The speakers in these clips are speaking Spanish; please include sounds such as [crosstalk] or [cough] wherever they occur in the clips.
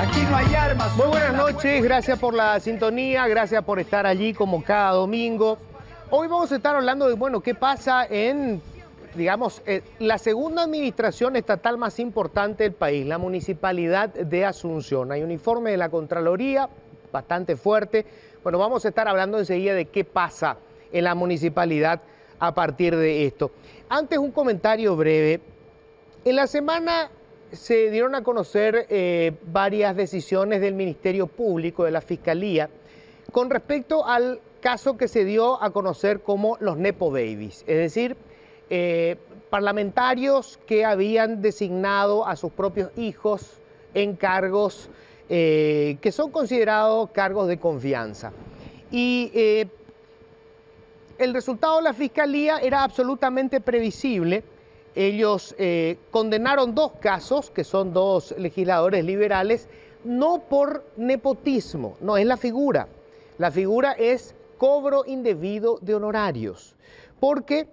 Aquí no hay armas. Muy buenas noches, gracias por la sintonía, gracias por estar allí como cada domingo. Hoy vamos a estar hablando de, bueno, qué pasa en, digamos, eh, la segunda administración estatal más importante del país, la Municipalidad de Asunción. Hay un informe de la Contraloría bastante fuerte. Bueno, vamos a estar hablando enseguida de qué pasa en la municipalidad a partir de esto. Antes un comentario breve. En la semana se dieron a conocer eh, varias decisiones del Ministerio Público, de la Fiscalía, con respecto al caso que se dio a conocer como los Nepo Babies, es decir, eh, parlamentarios que habían designado a sus propios hijos en cargos eh, que son considerados cargos de confianza. Y el resultado de la fiscalía era absolutamente previsible ellos eh, condenaron dos casos, que son dos legisladores liberales, no por nepotismo, no es la figura. La figura es cobro indebido de honorarios, porque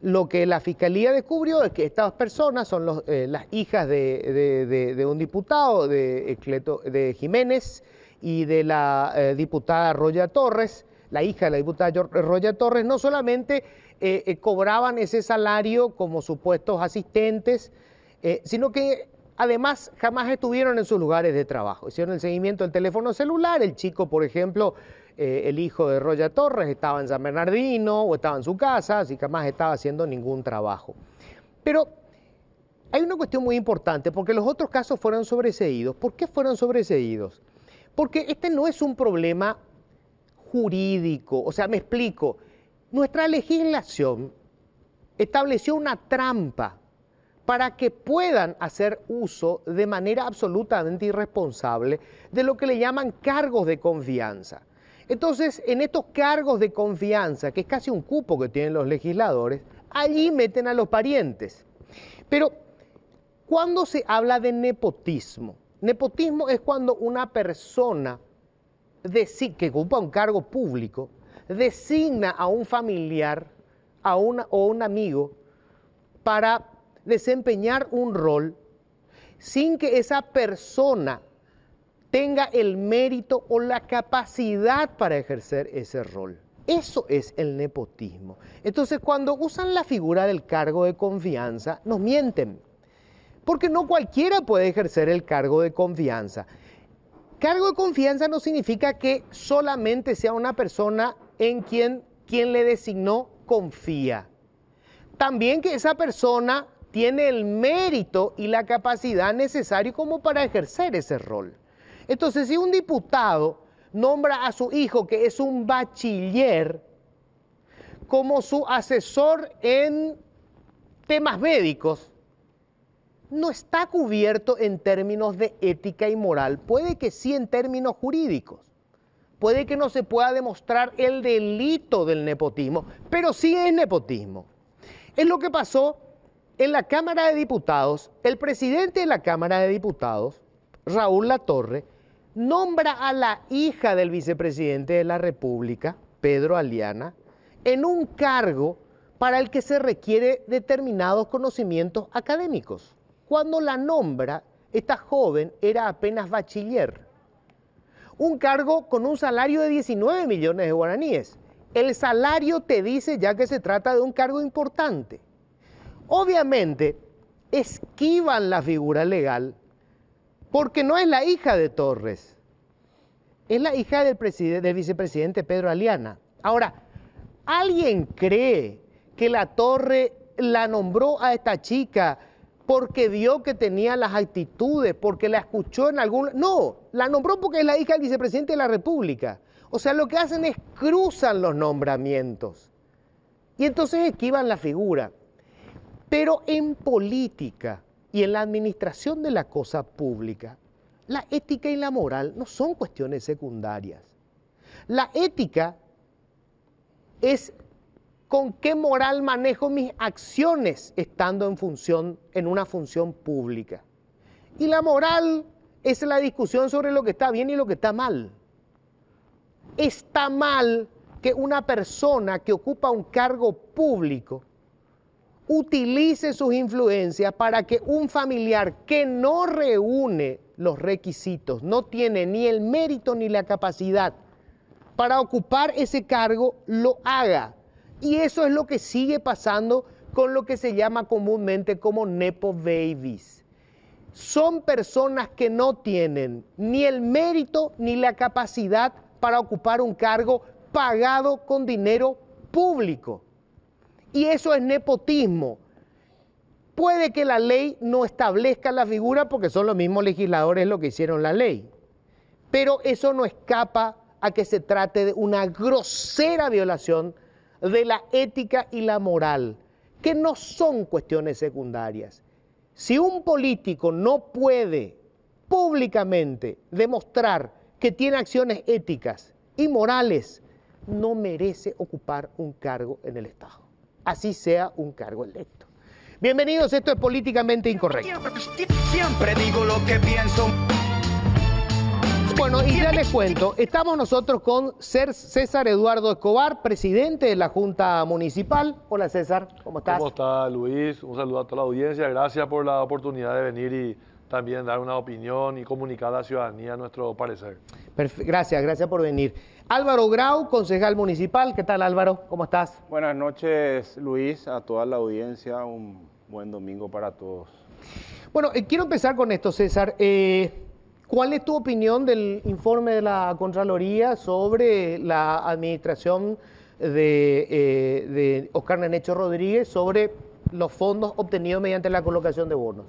lo que la fiscalía descubrió es que estas personas son eh, las hijas de, un diputado, de, de Jiménez y de la eh, diputada Roya Torres, la hija de la diputada eh, Roya Torres, no solamente eh, eh, cobraban ese salario como supuestos asistentes, sino que además jamás estuvieron en sus lugares de trabajo. Hicieron el seguimiento del teléfono celular, el chico, por ejemplo, el hijo de Roya Torres estaba en San Bernardino o estaba en su casa, así que jamás estaba haciendo ningún trabajo. Pero hay una cuestión muy importante, porque los otros casos fueron sobreseídos. ¿Por qué fueron sobreseídos? Porque este no es un problema jurídico. O sea, me explico. Nuestra legislación estableció una trampa para que puedan hacer uso de manera absolutamente irresponsable de lo que le llaman cargos de confianza. Entonces, en estos cargos de confianza, que es casi un cupo que tienen los legisladores, allí meten a los parientes. Pero, cuando se habla de nepotismo? Nepotismo es cuando una persona que ocupa un cargo público designa a un familiar a o un amigo para desempeñar un rol sin que esa persona tenga el mérito o la capacidad para ejercer ese rol. Eso es el nepotismo. Entonces, cuando usan la figura del cargo de confianza, nos mienten, porque no cualquiera puede ejercer el cargo de confianza. Cargo de confianza no significa que solamente sea una persona en quien quien le designó confía. También que esa persona tiene el mérito y la capacidad necesario como para ejercer ese rol. Entonces, si un diputado nombra a su hijo, que es un bachiller, como su asesor en temas médicos, no está cubierto en términos de ética y moral, puede que sí en términos jurídicos, puede que no se pueda demostrar el delito del nepotismo, pero sí es nepotismo. Es lo que pasó en la Cámara de Diputados, el presidente de la Cámara de Diputados, Raúl Latorre, nombra a la hija del vicepresidente de la República, Pedro Aliana, en un cargo para el que se requiere determinados conocimientos académicos. Cuando la nombra, esta joven era apenas bachiller. Un cargo con un salario de 19 millones de guaraníes. El salario te dice ya que se trata de un cargo importante. Obviamente, esquivan la figura legal porque no es la hija de Torres, es la hija del, vicepresidente Pedro Aliana. Ahora, ¿alguien cree que la Torre la nombró a esta chica porque vio que tenía las actitudes, porque la escuchó en algún... No, la nombró porque es la hija del vicepresidente de la República. O sea, lo que hacen es cruzan los nombramientos y entonces esquivan la figura. Pero en política y en la administración de la cosa pública, la ética y la moral no son cuestiones secundarias. La ética es con qué moral manejo mis acciones estando en función en una función pública. Y la moral es la discusión sobre lo que está bien y lo que está mal. Está mal que una persona que ocupa un cargo público utilice sus influencias para que un familiar que no reúne los requisitos, no tiene ni el mérito ni la capacidad para ocupar ese cargo, lo haga y eso es lo que sigue pasando con lo que se llama comúnmente como Nepo Babies. Son personas que no tienen ni el mérito ni la capacidad para ocupar un cargo pagado con dinero público. Y eso es nepotismo. Puede que la ley no establezca la figura porque son los mismos legisladores los que hicieron la ley. Pero eso no escapa a que se trate de una grosera violación de la ética y la moral, que no son cuestiones secundarias. Si un político no puede públicamente demostrar que tiene acciones éticas y morales, no merece ocupar un cargo en el Estado, así sea un cargo electo. Bienvenidos, esto es Políticamente Incorrecto. Siempre digo lo que pienso. Bueno, y ya les cuento, estamos nosotros con César Eduardo Escobar, presidente de la Junta Municipal. Hola César, ¿cómo estás? ¿Cómo está Luis? Un saludo a toda la audiencia, gracias por la oportunidad de venir y también dar una opinión y comunicar a la ciudadanía nuestro parecer. Gracias, gracias por venir. Álvaro Grau, concejal municipal, ¿qué tal Álvaro? ¿Cómo estás? Buenas noches Luis, a toda la audiencia, un buen domingo para todos. Bueno, eh, quiero empezar con esto César. Eh, ¿Cuál es tu opinión del informe de la Contraloría sobre la administración eh, de, Oscar Nenecho Rodríguez sobre los fondos obtenidos mediante la colocación de bonos?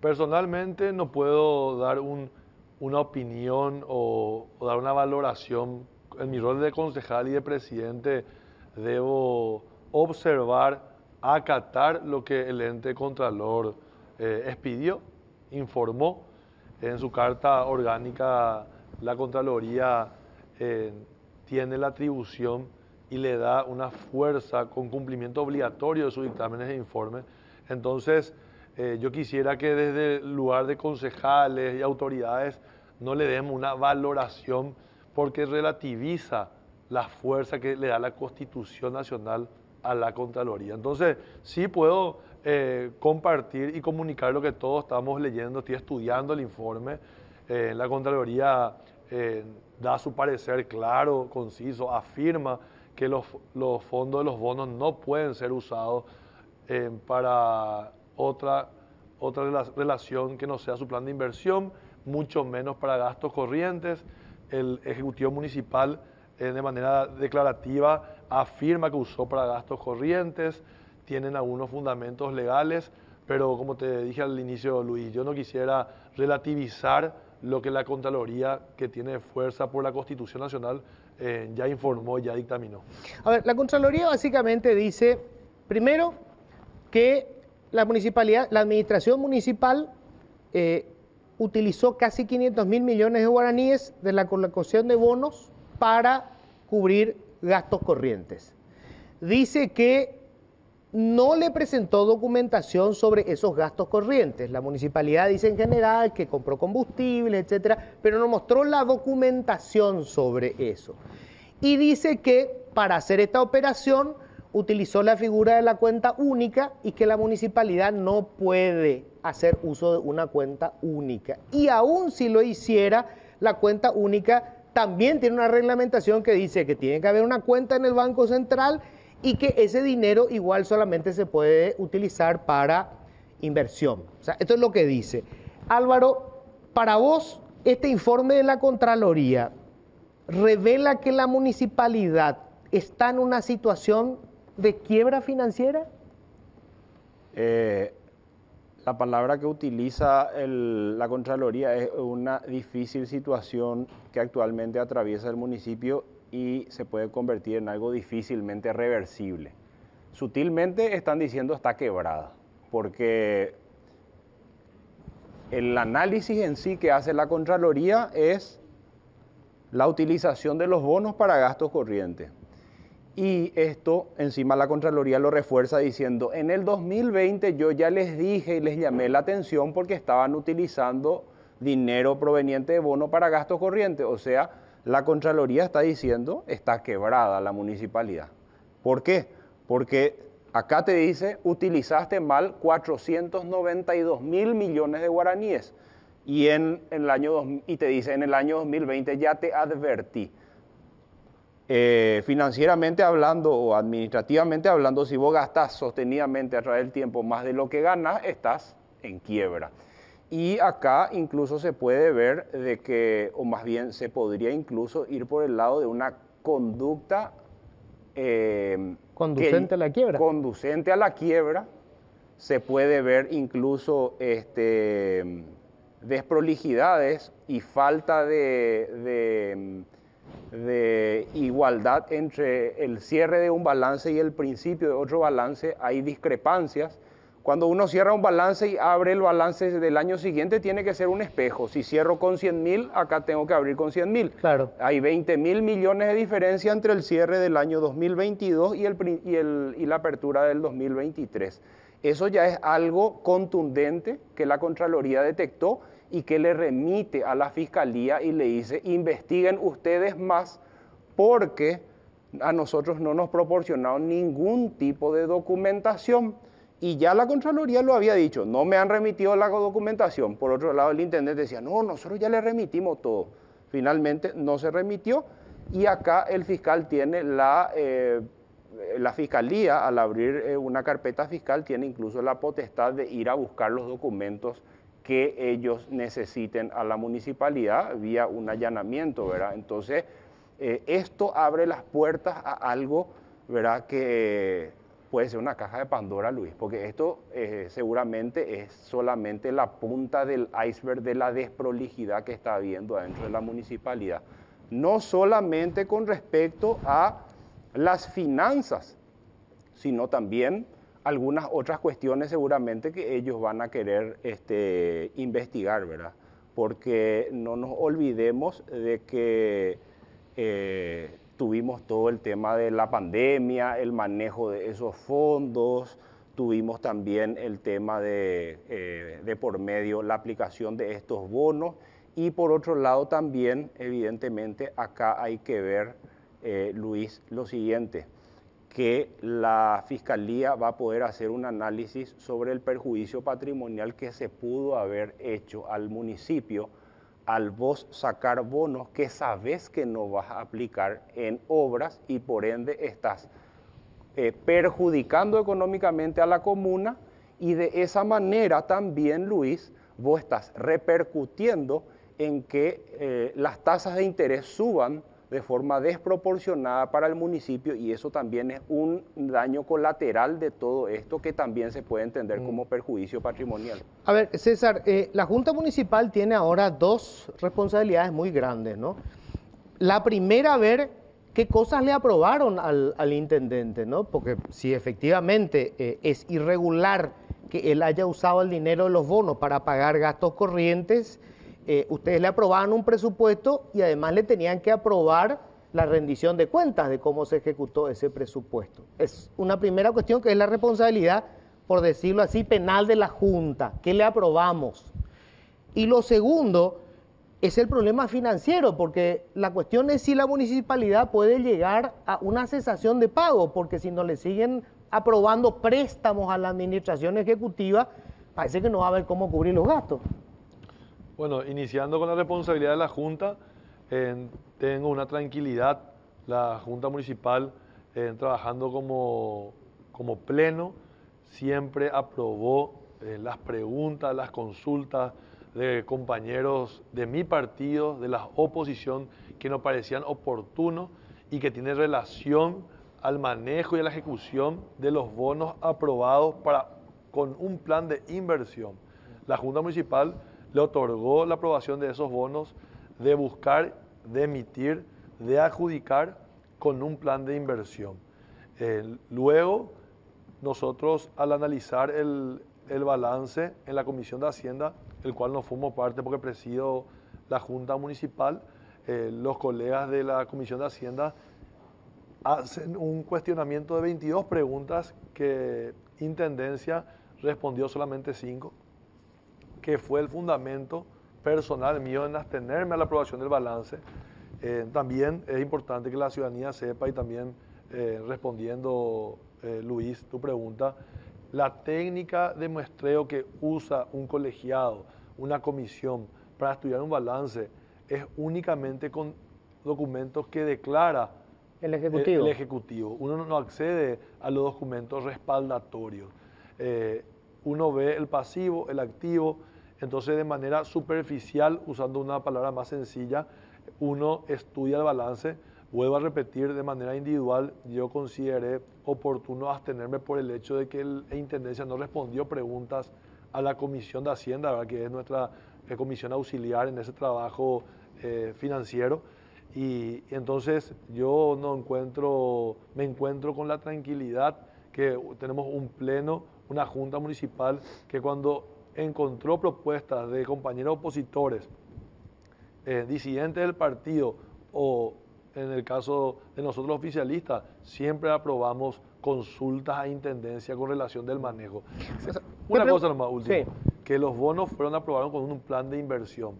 Personalmente no puedo dar una opinión o, dar una valoración. En mi rol de concejal y de presidente debo observar, acatar lo que el ente contralor eh, expidió informó en su carta orgánica la Contraloría eh, tiene la atribución y le da una fuerza con cumplimiento obligatorio de sus dictámenes e informes. Entonces, eh, yo quisiera que desde el lugar de concejales y autoridades no le demos una valoración porque relativiza la fuerza que le da la Constitución Nacional a la Contraloría. Entonces, sí puedo eh, compartir y comunicar lo que todos estamos leyendo. Estoy estudiando el informe. Eh, la Contraloría eh, da su parecer claro, conciso, afirma que los, fondos de los bonos no pueden ser usados para otra, otra relación que no sea su plan de inversión, mucho menos para gastos corrientes. El Ejecutivo Municipal de manera declarativa afirma que usó para gastos corrientes tienen algunos fundamentos legales, pero como te dije al inicio, Luis, yo no quisiera relativizar lo que la Contraloría, que tiene fuerza por la Constitución Nacional, eh, ya informó, ya dictaminó. A ver, la Contraloría básicamente dice, primero, que la municipalidad, la administración municipal eh, utilizó casi 500 mil millones de guaraníes de la colocación de bonos para cubrir gastos corrientes. Dice que no le presentó documentación sobre esos gastos corrientes. La municipalidad dice en general que compró combustible, etcétera, pero no mostró la documentación sobre eso. Y dice que para hacer esta operación utilizó la figura de la cuenta única y que la municipalidad no puede hacer uso de una cuenta única. Y aún si lo hiciera, la cuenta única también tiene una reglamentación que dice que tiene que haber una cuenta en el Banco Central y que ese dinero igual solamente se puede utilizar para inversión. O sea, esto es lo que dice. Álvaro, para vos, este informe de la Contraloría revela que la municipalidad está en una situación de quiebra financiera. Eh, la palabra que utiliza la Contraloría es una difícil situación que actualmente atraviesa el municipio y se puede convertir en algo difícilmente reversible. Sutilmente están diciendo está quebrada, porque el análisis en sí que hace la Contraloría es la utilización de los bonos para gastos corrientes. Y esto, encima la Contraloría lo refuerza diciendo, en el 2020 yo ya les dije y les llamé la atención porque estaban utilizando dinero proveniente de bono para gastos corrientes, o sea, la Contraloría está diciendo está quebrada la municipalidad. ¿Por qué? Porque acá te dice utilizaste mal 492 mil millones de guaraníes y, en, el año, y te dice en el año 2020 ya te advertí. Eh, financieramente hablando o administrativamente hablando, si vos gastás sostenidamente a través del tiempo más de lo que ganas, estás en quiebra. Y acá incluso se puede ver de que, o más bien se podría incluso ir por el lado de una conducta... Eh, conducente a la quiebra. Conducente a la quiebra. Se puede ver incluso este, desprolijidades y falta de igualdad entre el cierre de un balance y el principio de otro balance. Hay discrepancias cuando uno cierra un balance y abre el balance del año siguiente, tiene que ser un espejo. Si cierro con 100 mil, acá tengo que abrir con 100 mil. Claro. Hay 20 mil millones de diferencia entre el cierre del año 2022 y, y, y la apertura del 2023. Eso ya es algo contundente que la Contraloría detectó y que le remite a la Fiscalía y le dice, investiguen ustedes más porque a nosotros no nos proporcionaron ningún tipo de documentación y ya la Contraloría lo había dicho, no me han remitido la documentación. Por otro lado, el intendente decía, no, nosotros ya le remitimos todo. Finalmente no se remitió y acá el fiscal tiene la, eh, la fiscalía, al abrir eh, una carpeta fiscal, tiene incluso la potestad de ir a buscar los documentos que ellos necesiten a la municipalidad vía un allanamiento, ¿verdad? Entonces, eh, esto abre las puertas a algo, ¿verdad? Que puede ser una caja de Pandora, Luis, porque esto eh, seguramente es solamente la punta del iceberg de la desprolijidad que está habiendo dentro de la municipalidad. No solamente con respecto a las finanzas, sino también algunas otras cuestiones seguramente que ellos van a querer este, investigar, ¿verdad? Porque no nos olvidemos de que eh, tuvimos todo el tema de la pandemia, el manejo de esos fondos, tuvimos también el tema eh, de, por medio la aplicación de estos bonos y por otro lado también, evidentemente, acá hay que ver, eh, Luis, lo siguiente, que la Fiscalía va a poder hacer un análisis sobre el perjuicio patrimonial que se pudo haber hecho al municipio al vos sacar bonos que sabes que no vas a aplicar en obras y por ende estás eh, perjudicando económicamente a la comuna y de esa manera también, Luis, vos estás repercutiendo en que eh, las tasas de interés suban de forma desproporcionada para el municipio y eso también es un daño colateral de todo esto que también se puede entender mm. como perjuicio patrimonial. A ver, César, eh, la Junta Municipal tiene ahora dos responsabilidades muy grandes, ¿no? La primera, ver qué cosas le aprobaron al, intendente, ¿no? Porque si efectivamente eh, es irregular que él haya usado el dinero de los bonos para pagar gastos corrientes, eh, ustedes le aprobaban un presupuesto y además le tenían que aprobar la rendición de cuentas de cómo se ejecutó ese presupuesto. Es una primera cuestión que es la responsabilidad, por decirlo así, penal de la Junta, que le aprobamos. Y lo segundo es el problema financiero, porque la cuestión es si la municipalidad puede llegar a una cesación de pago, porque si no le siguen aprobando préstamos a la administración ejecutiva, parece que no va a haber cómo cubrir los gastos. Bueno, iniciando con la responsabilidad de la Junta, tengo una tranquilidad, la Junta Municipal trabajando como, como, pleno, siempre aprobó eh, las preguntas, las consultas de compañeros de mi partido, de la oposición, que nos parecían oportunos y que tienen relación al manejo y a la ejecución de los bonos aprobados para, con un plan de inversión. La Junta Municipal le otorgó la aprobación de esos bonos de buscar, de emitir, de adjudicar con un plan de inversión. Eh, luego, nosotros al analizar el, balance en la Comisión de Hacienda, el cual no fuimos parte porque presido la Junta Municipal, eh, los colegas de la Comisión de Hacienda hacen un cuestionamiento de 22 preguntas que Intendencia respondió solamente 5 que fue el fundamento personal mío en abstenerme a la aprobación del balance. Eh, también es importante que la ciudadanía sepa y también eh, respondiendo, eh, Luis, tu pregunta, la técnica de muestreo que usa un colegiado, una comisión para estudiar un balance es únicamente con documentos que declara el Ejecutivo. el ejecutivo. Uno no accede a los documentos respaldatorios. uno ve el pasivo, el activo, entonces, de manera superficial, usando una palabra más sencilla, uno estudia el balance. Vuelvo a repetir, de manera individual, yo consideré oportuno abstenerme por el hecho de que la Intendencia no respondió preguntas a la Comisión de Hacienda, que es nuestra eh, comisión auxiliar en ese trabajo eh, financiero. Y, y entonces yo no encuentro, me encuentro con la tranquilidad que tenemos un pleno, una junta municipal, que cuando encontró propuestas de compañeros opositores, eh, disidentes del partido o en el caso de nosotros oficialistas, siempre aprobamos consultas a intendencia con relación del manejo. una cosa nomás, última que los bonos fueron aprobados con un plan de inversión.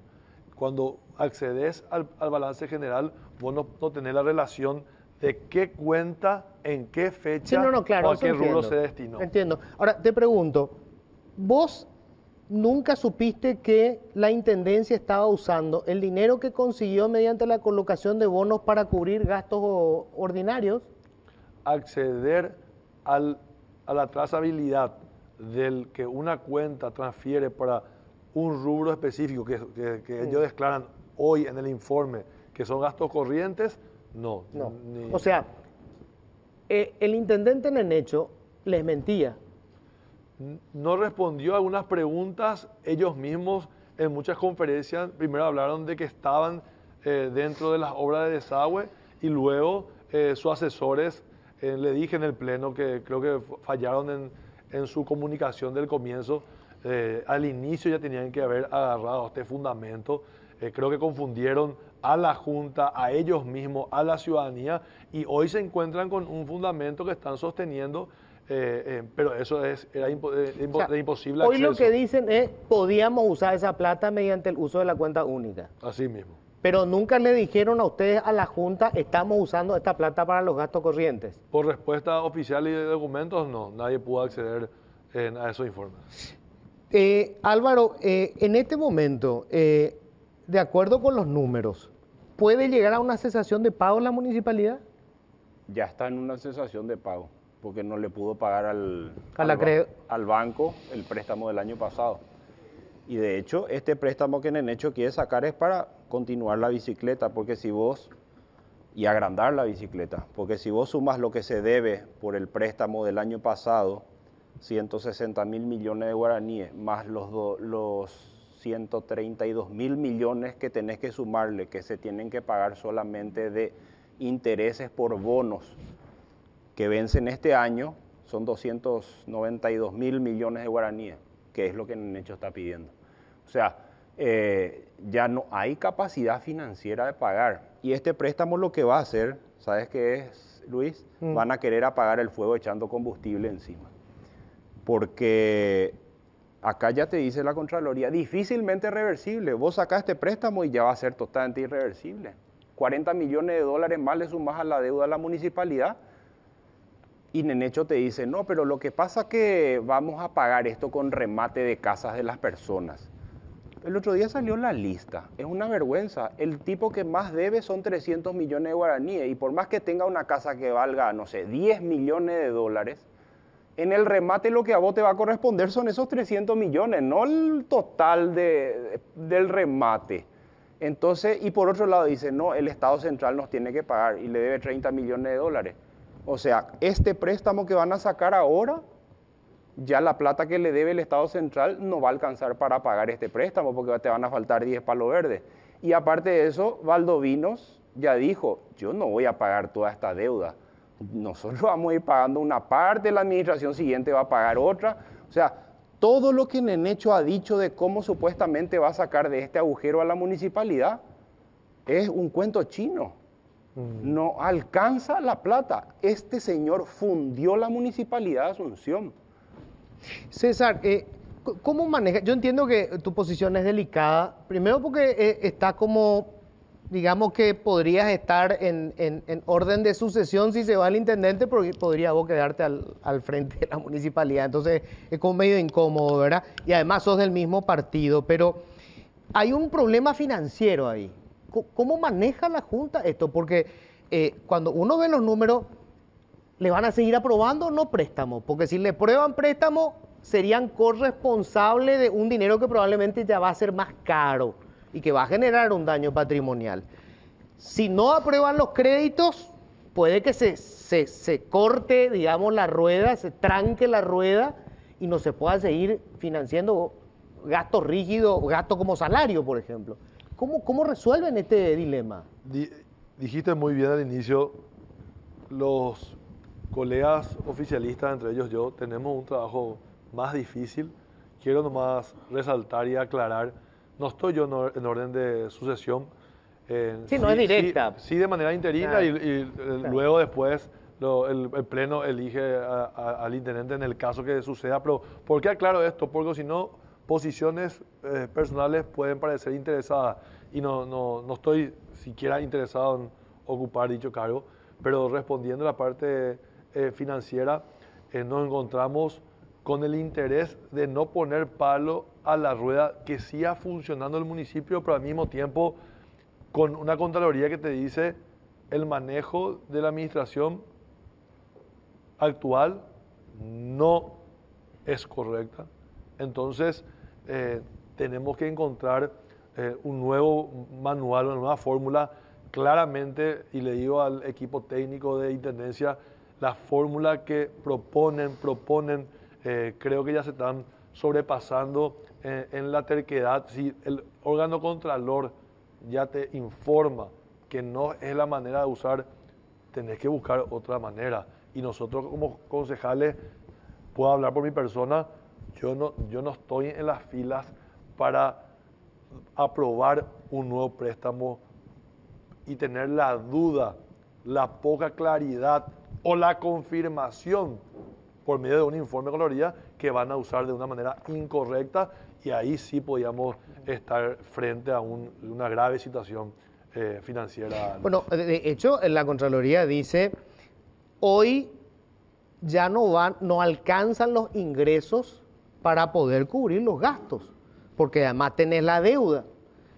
Cuando accedes al, balance general, vos no, tenés la relación de qué cuenta, en qué fecha o a qué rubro se destinó. Entiendo. Ahora, te pregunto, vos nunca supiste que la Intendencia estaba usando el dinero que consiguió mediante la colocación de bonos para cubrir gastos ordinarios? Acceder a la trazabilidad del que una cuenta transfiere para un rubro específico que, mm. ellos declaran hoy en el informe que son gastos corrientes, no. no. O sea, eh, el intendente en el hecho les mentía no respondió a algunas preguntas ellos mismos en muchas conferencias. Primero hablaron de que estaban eh, dentro de las obras de desagüe y luego eh, sus asesores, eh, le dije en el pleno que creo que fallaron en su comunicación del comienzo. al inicio ya tenían que haber agarrado este fundamento. creo que confundieron a la Junta, a ellos mismos, a la ciudadanía y hoy se encuentran con un fundamento que están sosteniendo eh, eh, pero eso eh, era imposible. Hoy lo que dicen es, podíamos usar esa plata mediante el uso de la cuenta única. Así mismo. Pero nunca le dijeron a ustedes, a la Junta, estamos usando esta plata para los gastos corrientes. Por respuesta oficial y de documentos, no, nadie pudo acceder a esos informes. Álvaro, en este momento, de acuerdo con los números, ¿puede llegar a una cesación de pago en la municipalidad? Ya está en una cesación de pago porque no le pudo pagar al, al, banco el préstamo del año pasado. Y de hecho, este préstamo que hecho quiere sacar es para continuar la bicicleta, porque si vos, y agrandar la bicicleta, porque si vos sumas lo que se debe por el préstamo del año pasado, 160 mil millones de guaraníes, más los, los 132 mil millones que tenés que sumarle, que se tienen que pagar solamente de intereses por bonos que vencen este año son 292 mil millones de guaraníes, que es lo que hecho está pidiendo. O sea, eh, ya no hay capacidad financiera de pagar. Y este préstamo lo que va a hacer, ¿sabes qué es, Luis? Mm. Van a querer apagar el fuego echando combustible encima. Porque acá ya te dice la Contraloría, difícilmente reversible. Vos sacás este préstamo y ya va a ser totalmente irreversible. 40 millones de dólares más le sumás a la deuda a la municipalidad y Nenecho te dice, no, pero lo que pasa es que vamos a pagar esto con remate de casas de las personas. El otro día salió la lista, es una vergüenza. El tipo que más debe son 300 millones de guaraníes y por más que tenga una casa que valga, no sé, 10 millones de dólares, en el remate lo que a vos te va a corresponder son esos 300 millones, no el total de, del remate. Entonces, y por otro lado dice, no, el Estado Central nos tiene que pagar y le debe 30 millones de dólares. O sea, este préstamo que van a sacar ahora, ya la plata que le debe el Estado Central no va a alcanzar para pagar este préstamo porque te van a faltar 10 palos verdes. Y aparte de eso, Valdovinos ya dijo, yo no voy a pagar toda esta deuda. Nosotros [laughs] vamos a ir pagando una parte, la administración siguiente va a pagar otra. O sea, todo lo que Nenecho ha dicho de cómo supuestamente va a sacar de este agujero a la municipalidad es un cuento chino. Mm. No alcanza la plata. Este señor fundió la municipalidad de Asunción. César, eh, ¿cómo maneja? Yo entiendo que tu posición es delicada. Primero porque eh, está como, digamos que podrías estar en, orden de sucesión si se va el intendente, porque podría vos quedarte al, al, frente de la municipalidad. Entonces es como medio incómodo, ¿verdad? Y además sos del mismo partido, pero hay un problema financiero ahí. ¿Cómo maneja la Junta esto? Porque eh, cuando uno ve los números, ¿le van a seguir aprobando o no préstamos? Porque si le prueban préstamo, serían corresponsables de un dinero que probablemente ya va a ser más caro y que va a generar un daño patrimonial. Si no aprueban los créditos, puede que se, se, corte, digamos, la rueda, se tranque la rueda y no se pueda seguir financiando gastos rígidos, gastos como salario, por ejemplo. ¿Cómo, cómo resuelven este dilema? dijiste muy bien al inicio, los colegas oficialistas, entre ellos yo, tenemos un trabajo más difícil. Quiero nomás resaltar y aclarar, no estoy yo en orden de sucesión. Eh, sí, no es directa. Sí, de manera interina y, eh, luego después el, Pleno elige al intendente en el caso que suceda. Pero, ¿por qué aclaro esto? Porque si no, posiciones eh, personales pueden parecer interesadas y no, estoy siquiera interesado en ocupar dicho cargo, pero respondiendo a la parte eh, financiera, eh, nos encontramos con el interés de no poner palo a la rueda que siga funcionando el municipio, pero al mismo tiempo con una Contraloría que te dice el manejo de la administración actual no es correcta. Entonces, eh, tenemos que encontrar eh, un nuevo manual, una nueva fórmula. Claramente, y le digo al equipo técnico de Intendencia, la fórmula que proponen, proponen, eh, creo que ya se están sobrepasando en la terquedad. Si el órgano contralor ya te informa que no es la manera de usar, tenés que buscar otra manera. Y nosotros como concejales, puedo hablar por mi persona, yo no, estoy en las filas para aprobar un nuevo préstamo y tener la duda, la poca claridad o la confirmación por medio de un informe de Contraloría que van a usar de una manera incorrecta y ahí sí podíamos estar frente a una grave situación eh, financiera. Bueno, de hecho, la Contraloría dice, hoy ya no, van, no alcanzan los ingresos para poder cubrir los gastos, porque además tenés la deuda.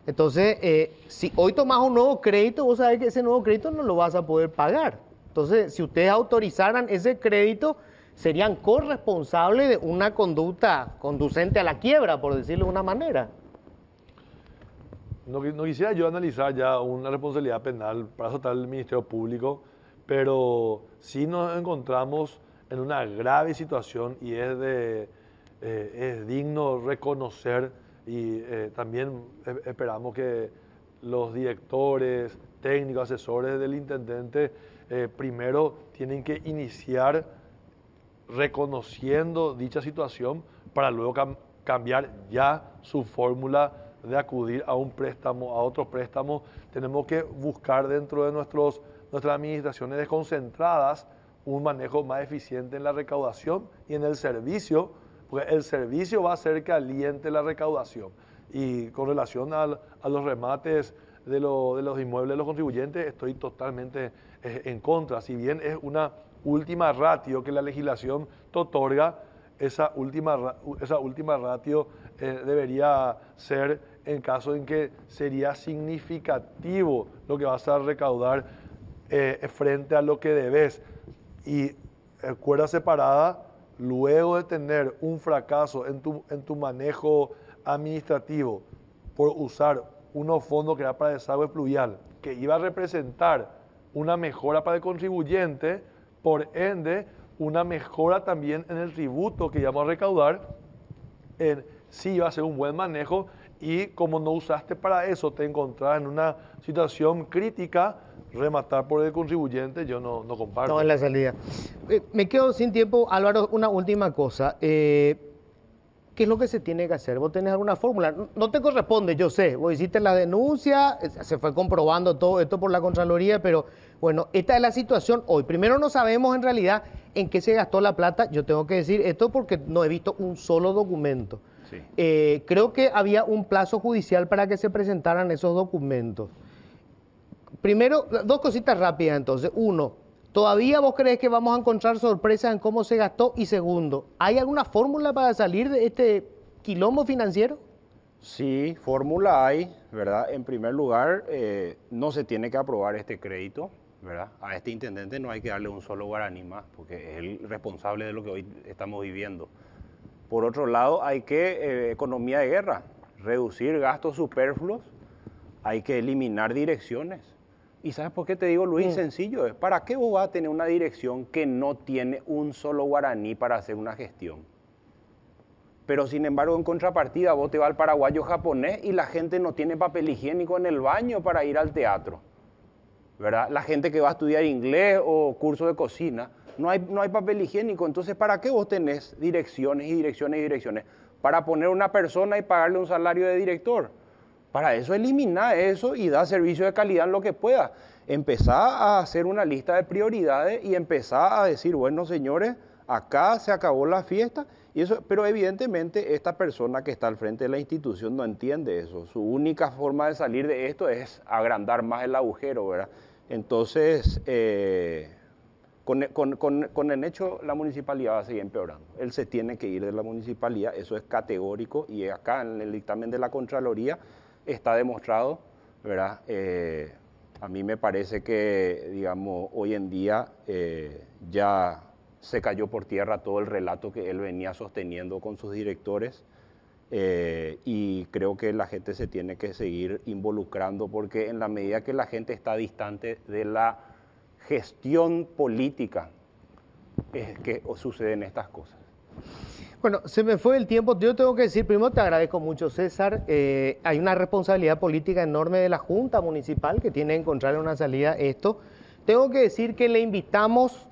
Entonces, eh, si hoy tomás un nuevo crédito, vos sabés que ese nuevo crédito no lo vas a poder pagar. Entonces, si ustedes autorizaran ese crédito, serían corresponsables de una conducta conducente a la quiebra, por decirlo de una manera. No, quisiera yo analizar ya una responsabilidad penal para tratar el Ministerio Público, pero sí nos encontramos en una grave situación y es de eh, es digno reconocer y eh, también e-, esperamos que los directores, técnicos, asesores del intendente, eh, primero tienen que iniciar reconociendo dicha situación para luego cambiar ya su fórmula de acudir a un préstamo, a otro préstamo. Tenemos que buscar dentro de nuestras administraciones desconcentradas un manejo más eficiente en la recaudación y en el servicio porque el servicio va a ser que aliente la recaudación. Y con relación a los remates de, los inmuebles de los contribuyentes, estoy totalmente eh, en contra. Si bien es una última ratio que la legislación te otorga, esa última, esa última ratio eh, debería ser en caso en que sería significativo lo que vas a recaudar eh, frente a lo que debes. Y cuerda separada luego de tener un fracaso en tu, manejo administrativo por usar unos fondos que era para desagüe pluvial, que iba a representar una mejora para el contribuyente, por ende, una mejora también en el tributo que íbamos a recaudar, en, sí iba a ser un buen manejo y como no usaste para eso, te encontraste en una situación crítica rematar por el contribuyente, yo no, no comparto. No, en la salida. Eh, me quedo sin tiempo, Álvaro, una última cosa. Eh, ¿Qué es lo que se tiene que hacer? ¿Vos tenés alguna fórmula? No te corresponde, yo sé. Vos hiciste la denuncia, eh, se fue comprobando todo esto por la Contraloría, pero bueno, esta es la situación hoy. Primero no sabemos en realidad en qué se gastó la plata. Yo tengo que decir esto porque no he visto un solo documento. creo que había un plazo judicial para que se presentaran esos documentos. Primero, dos cositas rápidas entonces. Uno, ¿todavía vos crees que vamos a encontrar sorpresas en cómo se gastó? Y segundo, ¿hay alguna fórmula para salir de este quilombo financiero? Sí, fórmula hay, ¿verdad? En primer lugar, eh, no se tiene que aprobar este crédito, ¿verdad? A este intendente no hay que darle un solo guaraní más, porque es el responsable de lo que hoy estamos viviendo. Por otro lado, hay que, eh, economía de guerra, reducir gastos superfluos, hay que eliminar direcciones, ¿Y sabes por qué te digo, Luis? Mm. Sencillo es, ¿para qué vos vas a tener una dirección que no tiene un solo guaraní para hacer una gestión? Pero sin embargo, en contrapartida, vos te vas al paraguayo japonés y la gente no tiene papel higiénico en el baño para ir al teatro. ¿Verdad? La gente que va a estudiar inglés o curso de cocina, no hay, no hay papel higiénico. Entonces, ¿para qué vos tenés direcciones y direcciones y direcciones? Para poner una persona y pagarle un salario de director para eso elimina eso y da servicio de calidad en lo que pueda. Empezá a hacer una lista de prioridades y empezá a decir, bueno, señores, acá se acabó la fiesta. Y eso, pero evidentemente esta persona que está al frente de la institución no entiende eso. Su única forma de salir de esto es agrandar más el agujero, ¿verdad? Entonces, eh, con, con, el hecho, la municipalidad va a seguir empeorando. Él se tiene que ir de la municipalidad, eso es categórico, y acá en el dictamen de la Contraloría está demostrado, ¿verdad? Eh, a mí me parece que, digamos, hoy en día eh, ya se cayó por tierra todo el relato que él venía sosteniendo con sus directores eh, y creo que la gente se tiene que seguir involucrando porque en la medida que la gente está distante de la gestión política es que suceden estas cosas. Bueno, se me fue el tiempo. Yo tengo que decir, primero te agradezco mucho, César. Eh, hay una responsabilidad política enorme de la Junta Municipal que tiene que encontrar una salida esto. Tengo que decir que le invitamos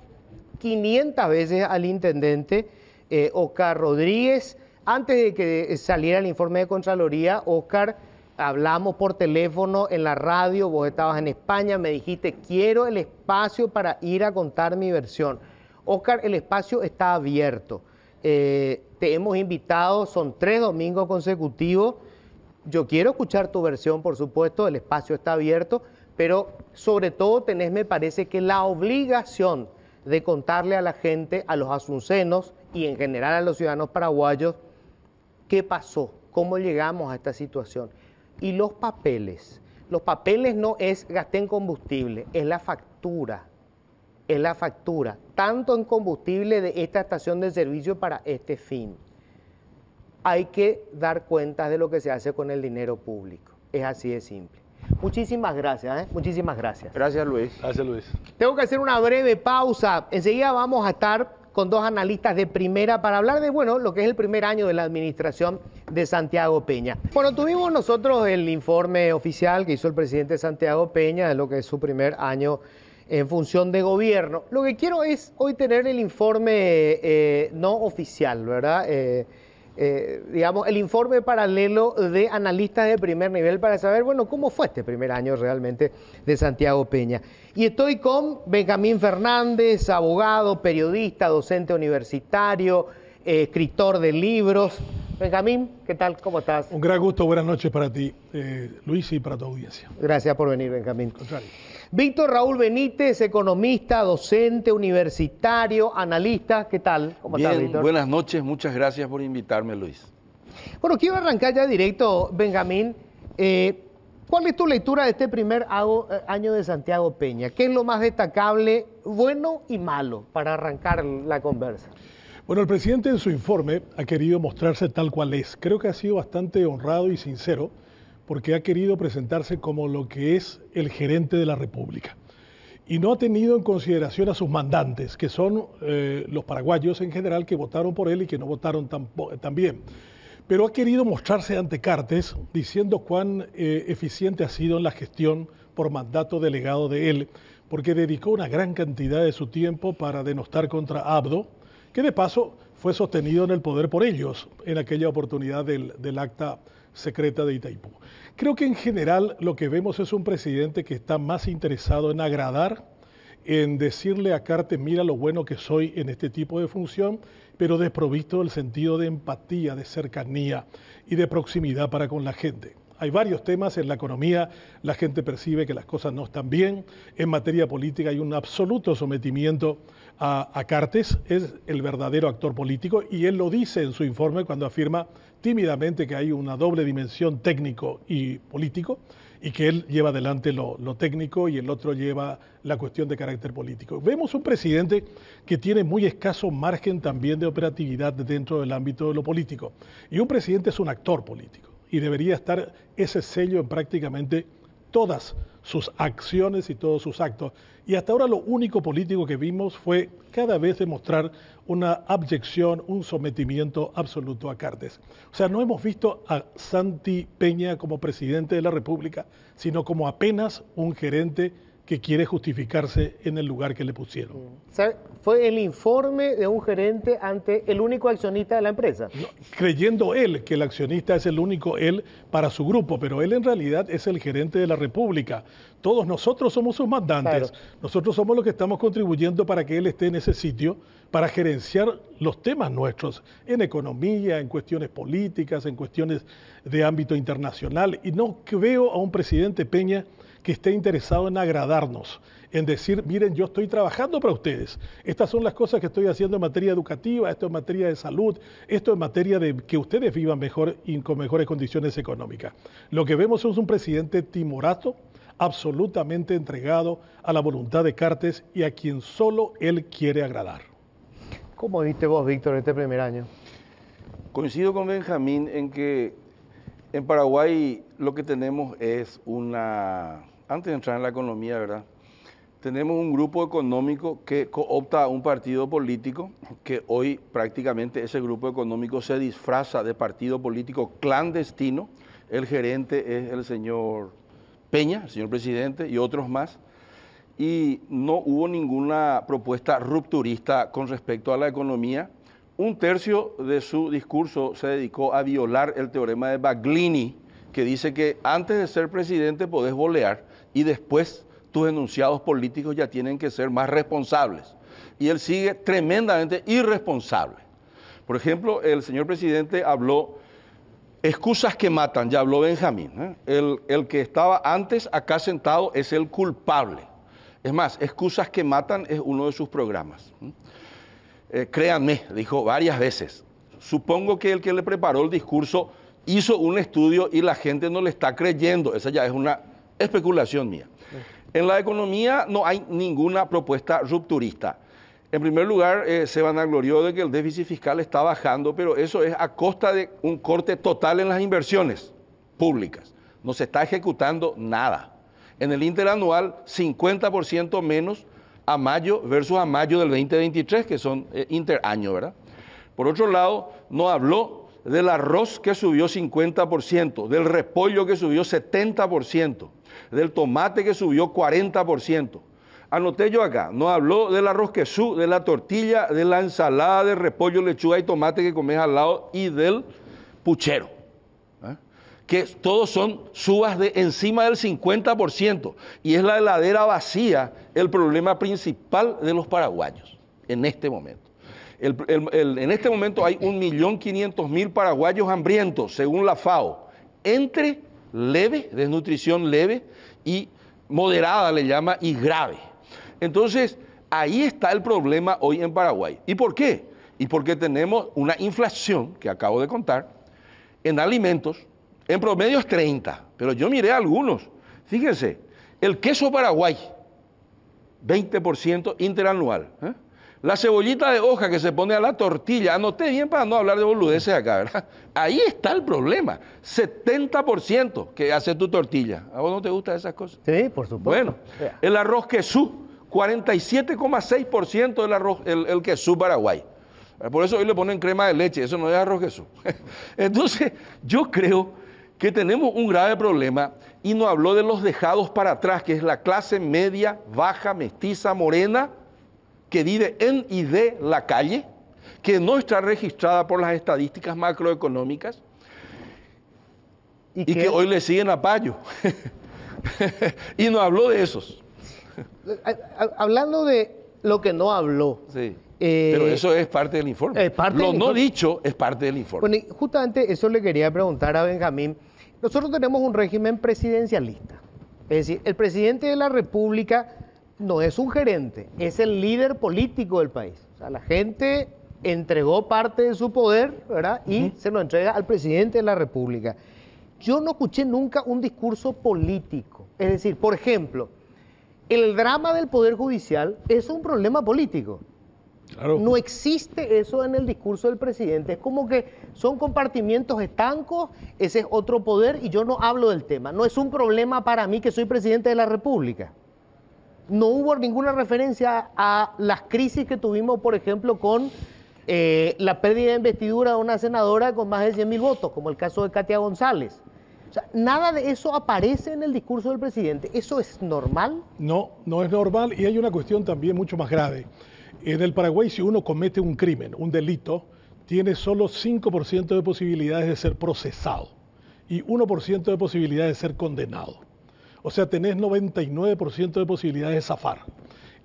500 veces al intendente eh, Oscar Rodríguez. Antes de que saliera el informe de Contraloría, Oscar, hablamos por teléfono, en la radio, vos estabas en España, me dijiste, quiero el espacio para ir a contar mi versión. Oscar, el espacio está abierto. Eh, te hemos invitado, son tres domingos consecutivos. Yo quiero escuchar tu versión, por supuesto, el espacio está abierto, pero sobre todo tenés, me parece, que la obligación de contarle a la gente, a los asuncenos y en general a los ciudadanos paraguayos, qué pasó, cómo llegamos a esta situación. Y los papeles. Los papeles no es gasté combustible, es la factura es la factura, tanto en combustible de esta estación de servicio para este fin. Hay que dar cuentas de lo que se hace con el dinero público. Es así de simple. Muchísimas gracias, ¿eh? muchísimas gracias. Gracias Luis. Gracias Luis. Tengo que hacer una breve pausa. Enseguida vamos a estar con dos analistas de primera para hablar de, bueno, lo que es el primer año de la administración de Santiago Peña. Bueno, tuvimos nosotros el informe oficial que hizo el presidente Santiago Peña de lo que es su primer año en función de gobierno. Lo que quiero es hoy tener el informe eh, no oficial, ¿verdad? Eh, eh, digamos, el informe paralelo de analistas de primer nivel para saber, bueno, cómo fue este primer año realmente de Santiago Peña. Y estoy con Benjamín Fernández, abogado, periodista, docente universitario, escritor de libros. Benjamín, ¿qué tal? ¿Cómo estás? Un gran gusto, buenas noches para ti, Luis, y para tu audiencia. Gracias por venir, Benjamín. Contrario. Víctor Raúl Benítez, economista, docente, universitario, analista. ¿Qué tal? ¿Cómo estás, Víctor? Buenas noches, muchas gracias por invitarme, Luis. Bueno, quiero arrancar ya directo, Benjamín. Eh, ¿Cuál es tu lectura de este primer eh, año de Santiago Peña? ¿Qué es lo más destacable, bueno y malo, para arrancar la conversa? Bueno, el presidente en su informe ha querido mostrarse tal cual es. Creo que ha sido bastante honrado y sincero porque ha querido presentarse como lo que es el gerente de la República. Y no ha tenido en consideración a sus mandantes, que son eh, los paraguayos en general que votaron por él y que no votaron tan, bien. Pero ha querido mostrarse ante Cartes diciendo cuán eh, eficiente ha sido en la gestión por mandato delegado de él, porque dedicó una gran cantidad de su tiempo para denostar contra Abdo, que de paso fue sostenido en el poder por ellos en aquella oportunidad del, del acta secreta de Itaipú. Creo que en general lo que vemos es un presidente que está más interesado en agradar, en decirle a Cartes mira lo bueno que soy en este tipo de función, pero desprovisto del sentido de empatía, de cercanía y de proximidad para con la gente. Hay varios temas en la economía, la gente percibe que las cosas no están bien, en materia política hay un absoluto sometimiento a Cartes, es el verdadero actor político y él lo dice en su informe cuando afirma tímidamente que hay una doble dimensión técnico y político y que él lleva adelante lo, lo, técnico y el otro lleva la cuestión de carácter político. Vemos un presidente que tiene muy escaso margen también de operatividad dentro del ámbito de lo político. Y un presidente es un actor político y debería estar ese sello en prácticamente todas sus acciones y todos sus actos. Y hasta ahora lo único político que vimos fue cada vez demostrar una abyección, un sometimiento absoluto a Cartes. O sea, no hemos visto a Santi Peña como presidente de la República, sino como apenas un gerente que quiere justificarse en el lugar que le pusieron. Mm. Fue el informe de un gerente ante el único accionista de la empresa. creyendo él que el accionista es el único él para su grupo, pero él en realidad es el gerente de la República. Todos nosotros somos sus mandantes, nosotros somos los que estamos contribuyendo para que él esté en ese sitio, para gerenciar los temas nuestros en economía, en cuestiones políticas, en cuestiones de ámbito internacional. Y no veo a un presidente Peña que esté interesado en agradarnos, en decir, miren, yo estoy trabajando para ustedes. Estas son las cosas que estoy haciendo en materia educativa, esto en materia de salud, esto en materia de que ustedes vivan mejor y con mejores condiciones económicas. Lo que vemos es un presidente timorato, absolutamente entregado a la voluntad de Cartes y a quien solo él quiere agradar. ¿Cómo viste vos, Víctor, este primer año? Coincido con Benjamín en que en Paraguay lo que tenemos es una antes de entrar en la economía, ¿verdad? Tenemos un grupo económico que coopta a un partido político, que hoy prácticamente ese grupo económico se disfraza de partido político clandestino. El gerente es el señor Peña, el señor presidente, y otros más. Y no hubo ninguna propuesta rupturista con respecto a la economía. Un tercio de su discurso se dedicó a violar el teorema de Baglini, que dice que antes de ser presidente podés bolear y después tus enunciados políticos ya tienen que ser más responsables. Y él sigue tremendamente irresponsable. Por ejemplo, el señor presidente habló excusas que matan, ya habló Benjamín. ¿eh? El, que estaba antes acá sentado es el culpable. Es más, excusas que matan es uno de sus programas. ¿eh? Eh, créanme, dijo varias veces. Supongo que el que le preparó el discurso hizo un estudio y la gente no le está creyendo. Esa ya es una especulación mía. En la economía no hay ninguna propuesta rupturista. En primer lugar, se eh, van se vanaglorió de que el déficit fiscal está bajando, pero eso es a costa de un corte total en las inversiones públicas. No se está ejecutando nada. En el interanual, 50% menos a mayo versus a mayo del 2023, que son eh, interaños. ¿verdad? Por otro lado, no habló del arroz que subió 50%, del repollo que subió 70%, del tomate que subió 40%. Anoté yo acá, no habló del arroz que quesú, de la tortilla, de la ensalada de repollo, lechuga y tomate que comes al lado y del puchero. ¿eh? Que todos son subas de encima del 50%. Y es la heladera vacía el problema principal de los paraguayos en este momento. en este momento hay 1.500.000 paraguayos hambrientos, según la FAO, entre leve, desnutrición leve y moderada le llama y grave. Entonces, ahí está el problema hoy en Paraguay. ¿Y por qué? Y porque tenemos una inflación que acabo de contar en alimentos, en promedio es 30, pero yo miré algunos. Fíjense, el queso paraguay, 20% interanual. ¿eh? La cebollita de hoja que se pone a la tortilla, anoté bien para no hablar de boludeces acá, ¿verdad? Ahí está el problema. 70% que hace tu tortilla. ¿A vos no te gustan esas cosas? Sí, por supuesto. Bueno, el arroz quesú, 47,6% del arroz, el, el quesú paraguay. Por eso hoy le ponen crema de leche, eso no es arroz quesú. [laughs] Entonces, yo creo que tenemos un grave problema y no habló de los dejados para atrás, que es la clase media, baja, mestiza, morena que vive en y de la calle, que no está registrada por las estadísticas macroeconómicas y, que... hoy le siguen a payo. [laughs] y no habló de esos. Hablando de lo que no habló. Eh, Pero eso es parte del informe. lo no dicho es parte del informe. Bueno, justamente eso le quería preguntar a Benjamín. Nosotros tenemos un régimen presidencialista. Es decir, el presidente de la República no es un gerente, es el líder político del país. O sea, la gente entregó parte de su poder, ¿verdad? Y se lo entrega al presidente de la República. Yo no escuché nunca un discurso político. Es decir, por ejemplo, el drama del Poder Judicial es un problema político. Claro. No existe eso en el discurso del presidente. Es como que son compartimientos estancos, ese es otro poder y yo no hablo del tema. No es un problema para mí que soy presidente de la República no hubo ninguna referencia a las crisis que tuvimos, por ejemplo, con eh, la pérdida de investidura de una senadora con más de 100 mil votos, como el caso de Katia González. O sea, nada de eso aparece en el discurso del presidente. ¿Eso es normal? No, no es normal y hay una cuestión también mucho más grave. En el Paraguay, si uno comete un crimen, un delito, tiene solo 5% de posibilidades de ser procesado y 1% de posibilidades de ser condenado. O sea, tenés 99% de posibilidades de zafar.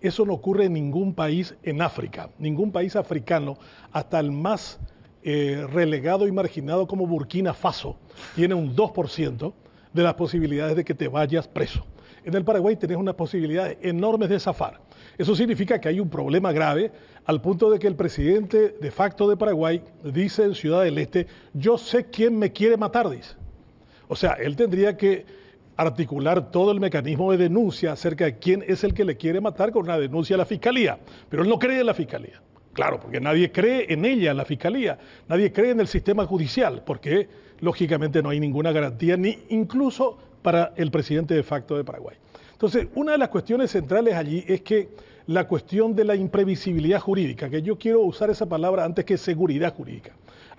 Eso no ocurre en ningún país en África, ningún país africano, hasta el más eh, relegado y marginado como Burkina Faso, tiene un 2% de las posibilidades de que te vayas preso. En el Paraguay tenés unas posibilidades enormes de zafar. Eso significa que hay un problema grave al punto de que el presidente de facto de Paraguay dice en Ciudad del Este, yo sé quién me quiere matar, dice. O sea, él tendría que articular todo el mecanismo de denuncia acerca de quién es el que le quiere matar con una denuncia a la fiscalía. Pero él no cree en la fiscalía. Claro, porque nadie cree en ella, en la fiscalía, nadie cree en el sistema judicial, porque lógicamente no hay ninguna garantía, ni incluso para el presidente de facto de Paraguay. Entonces, una de las cuestiones centrales allí es que la cuestión de la imprevisibilidad jurídica, que yo quiero usar esa palabra antes que seguridad jurídica.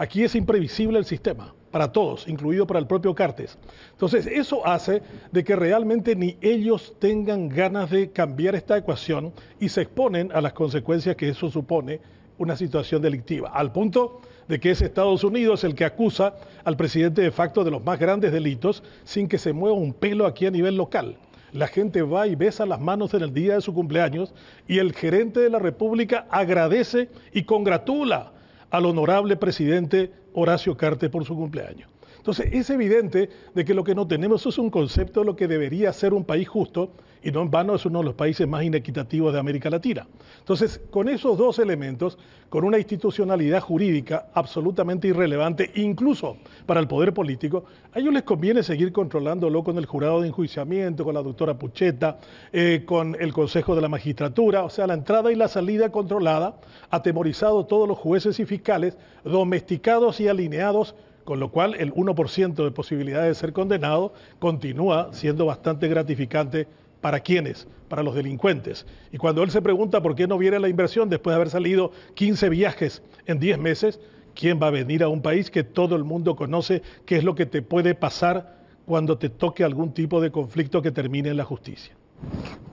Aquí es imprevisible el sistema para todos, incluido para el propio Cartes. Entonces, eso hace de que realmente ni ellos tengan ganas de cambiar esta ecuación y se exponen a las consecuencias que eso supone una situación delictiva, al punto de que es Estados Unidos el que acusa al presidente de facto de los más grandes delitos sin que se mueva un pelo aquí a nivel local. La gente va y besa las manos en el día de su cumpleaños y el gerente de la República agradece y congratula al honorable presidente Horacio Carte por su cumpleaños. Entonces, es evidente de que lo que no tenemos es un concepto de lo que debería ser un país justo y no en vano es uno de los países más inequitativos de América Latina. Entonces, con esos dos elementos, con una institucionalidad jurídica absolutamente irrelevante, incluso para el poder político, a ellos les conviene seguir controlándolo con el jurado de enjuiciamiento, con la doctora Pucheta, eh, con el Consejo de la Magistratura, o sea, la entrada y la salida controlada, atemorizado todos los jueces y fiscales, domesticados y alineados con lo cual el 1% de posibilidades de ser condenado continúa siendo bastante gratificante ¿Para quiénes? Para los delincuentes. Y cuando él se pregunta por qué no viene la inversión después de haber salido 15 viajes en 10 meses, ¿quién va a venir a un país que todo el mundo conoce qué es lo que te puede pasar cuando te toque algún tipo de conflicto que termine en la justicia?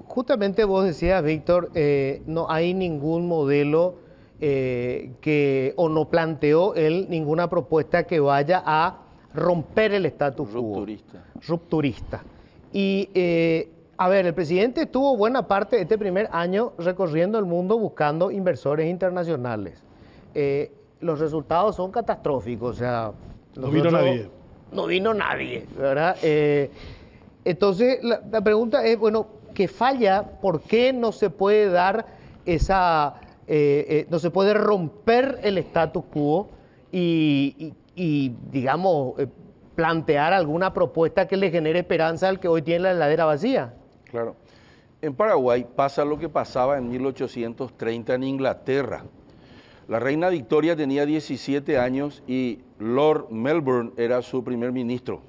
Justamente vos decías, Víctor, eh, no hay ningún modelo eh, que, o no planteó él ninguna propuesta que vaya a romper el estatus quo. Rupturista. Rupturista. Y eh, a ver, el presidente estuvo buena parte de este primer año recorriendo el mundo buscando inversores internacionales. Eh, los resultados son catastróficos, o sea... No vino nadie. No vino nadie, ¿verdad? Eh, entonces, la, pregunta es, bueno, ¿qué falla? ¿Por qué no se puede dar esa... Eh, no se puede romper el status quo y, digamos, plantear alguna propuesta que le genere esperanza al que hoy tiene la heladera vacía. Claro. En Paraguay pasa lo que pasaba en 1830 en Inglaterra. La reina Victoria tenía 17 años y Lord Melbourne era su primer ministro.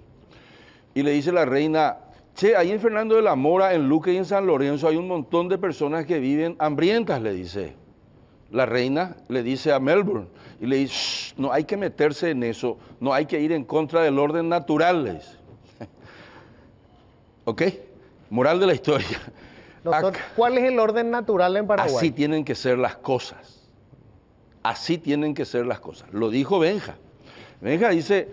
Y le dice la reina, che, ahí en Fernando de la Mora, en Luque y en San Lorenzo hay un montón de personas que viven hambrientas, le dice. La reina le dice a Melbourne y le dice, no hay que meterse en eso, no hay que ir en contra del orden natural, le [laughs] Moral de la historia. ¿cuál es el orden natural en Paraguay? Así tienen que ser las cosas. Así tienen que ser las cosas. Lo dijo Benja. Benja dice,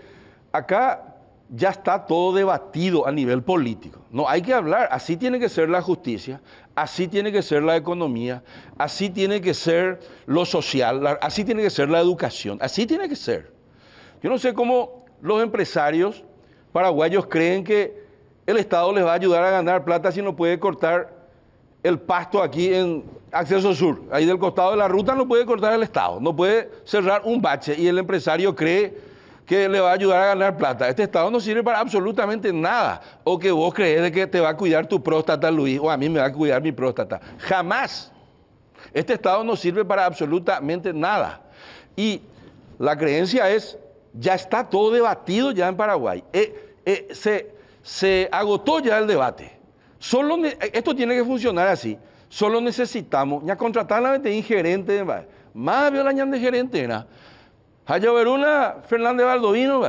acá ya está todo debatido a nivel político. No, hay que hablar, así tiene que ser la justicia, así tiene que ser la economía, así tiene que ser lo social, así tiene que ser la educación, así tiene que ser. Yo no sé cómo los empresarios paraguayos creen que el Estado les va a ayudar a ganar plata si no puede cortar el pasto aquí en Acceso Sur, ahí del costado de la ruta, no puede cortar el Estado, no puede cerrar un bache y el empresario cree que le va a ayudar a ganar plata. Este Estado no sirve para absolutamente nada. O que vos crees que te va a cuidar tu próstata, Luis, o a mí me va a cuidar mi próstata. Jamás. Este Estado no sirve para absolutamente nada. Y la creencia es, ya está todo debatido ya en Paraguay. Eh, eh, se se agotó ya el debate. Solo eh, esto tiene que funcionar así. Solo necesitamos, ya contratar a la de gerente, más ñan de gerente, era. Veruna, Fernández Baldovino,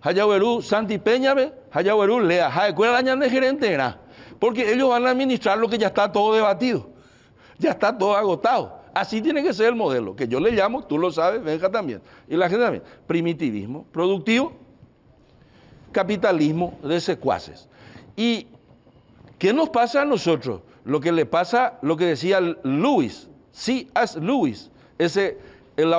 Hayaverú Santi Peña, Hayaverú Lea, ñan de gerente, Porque ellos van a administrar lo que ya está todo debatido, ya está todo agotado. Así tiene que ser el modelo, que yo le llamo, tú lo sabes, venga también, y la gente también. Primitivismo productivo capitalismo de secuaces. ¿Y qué nos pasa a nosotros? Lo que le pasa, lo que decía Lewis, C.S. Lewis, ese el,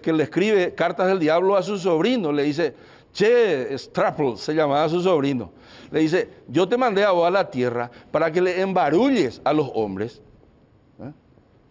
que, le, escribe cartas del diablo a su sobrino, le dice, che, Strapple, se llamaba su sobrino, le dice, yo te mandé a vos a la tierra para que le embarulles a los hombres. ¿Eh?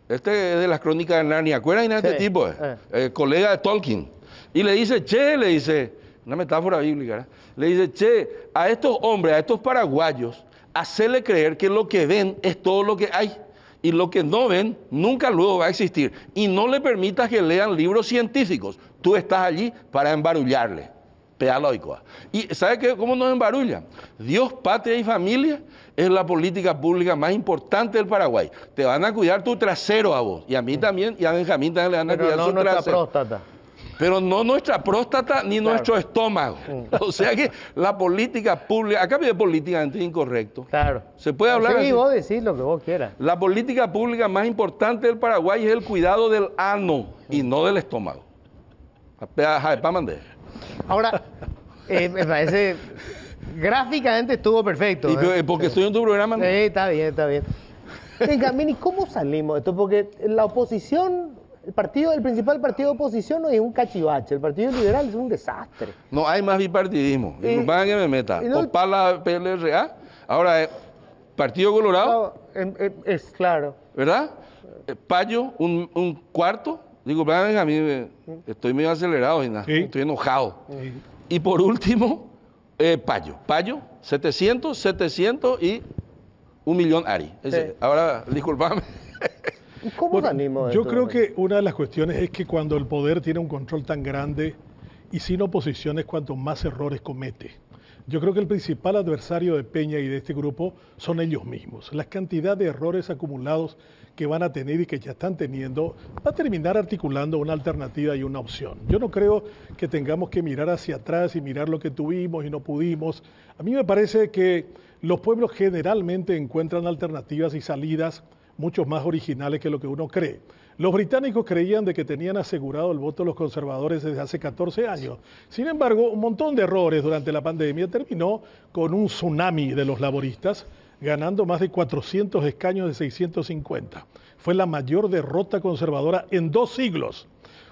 Este de las crónicas de Narnia, ¿acuerdan este tipo? Eh. Eh, colega de Tolkien. Y le dice, che, le dice, una metáfora bíblica, ¿verdad? le dice, che, a estos hombres, a estos paraguayos, hacerle creer que lo que ven es todo lo que hay y lo que no ven nunca luego va a existir. Y no le permitas que lean libros científicos. Tú estás allí para embarullarle. Pedaloicoa. ¿Y sabe qué, cómo nos embarullan? Dios, patria y familia es la política pública más importante del Paraguay. Te van a cuidar tu trasero a vos. Y a mí también, y a Benjamín también le van a cuidar no su trasero. Próstata pero no nuestra próstata ni nuestro estómago. [laughs] O sea que la política pública, acá de política es incorrecto. Claro. Se puede hablar. Sí, vos decís lo que vos quieras. La política pública más importante del Paraguay es el cuidado del ano y no del estómago. Ahora, eh, me parece gráficamente estuvo perfecto. Y ¿eh? Eh, porque estoy en tu programa. ¿no? Sí, está bien, está bien. Venga, Mini, ¿cómo salimos de esto? Porque la oposición el partido, el principal partido de oposición no es un cachivache, el partido liberal es un desastre. No hay más bipartidismo, Y que me meta. No, para PLRA, ahora eh, Partido Colorado. Em, em, es, claro. ¿Verdad? Eh, Payo, un, cuarto. Digo, a mí estoy medio acelerado, y estoy enojado. Y por último, eh, Payo. Payo, 700, 700 y un millón Ari. Ahora, disculpame. [laughs] Yo creo que una de las cuestiones es que cuando el poder tiene un control tan grande y sin oposición es cuanto más errores comete. Yo creo que el principal adversario de Peña y de este grupo son ellos mismos. La cantidad de errores acumulados que van a tener y que ya están teniendo va a terminar articulando una alternativa y una opción. Yo no creo que tengamos que mirar hacia atrás y mirar lo que tuvimos y no pudimos. A mí me parece que los pueblos generalmente encuentran alternativas y salidas muchos más originales que lo que uno cree. Los británicos creían de que tenían asegurado el voto de los conservadores desde hace 14 años. Sin embargo, un montón de errores durante la pandemia terminó con un tsunami de los laboristas, ganando más de 400 escaños de 650. Fue la mayor derrota conservadora en dos siglos.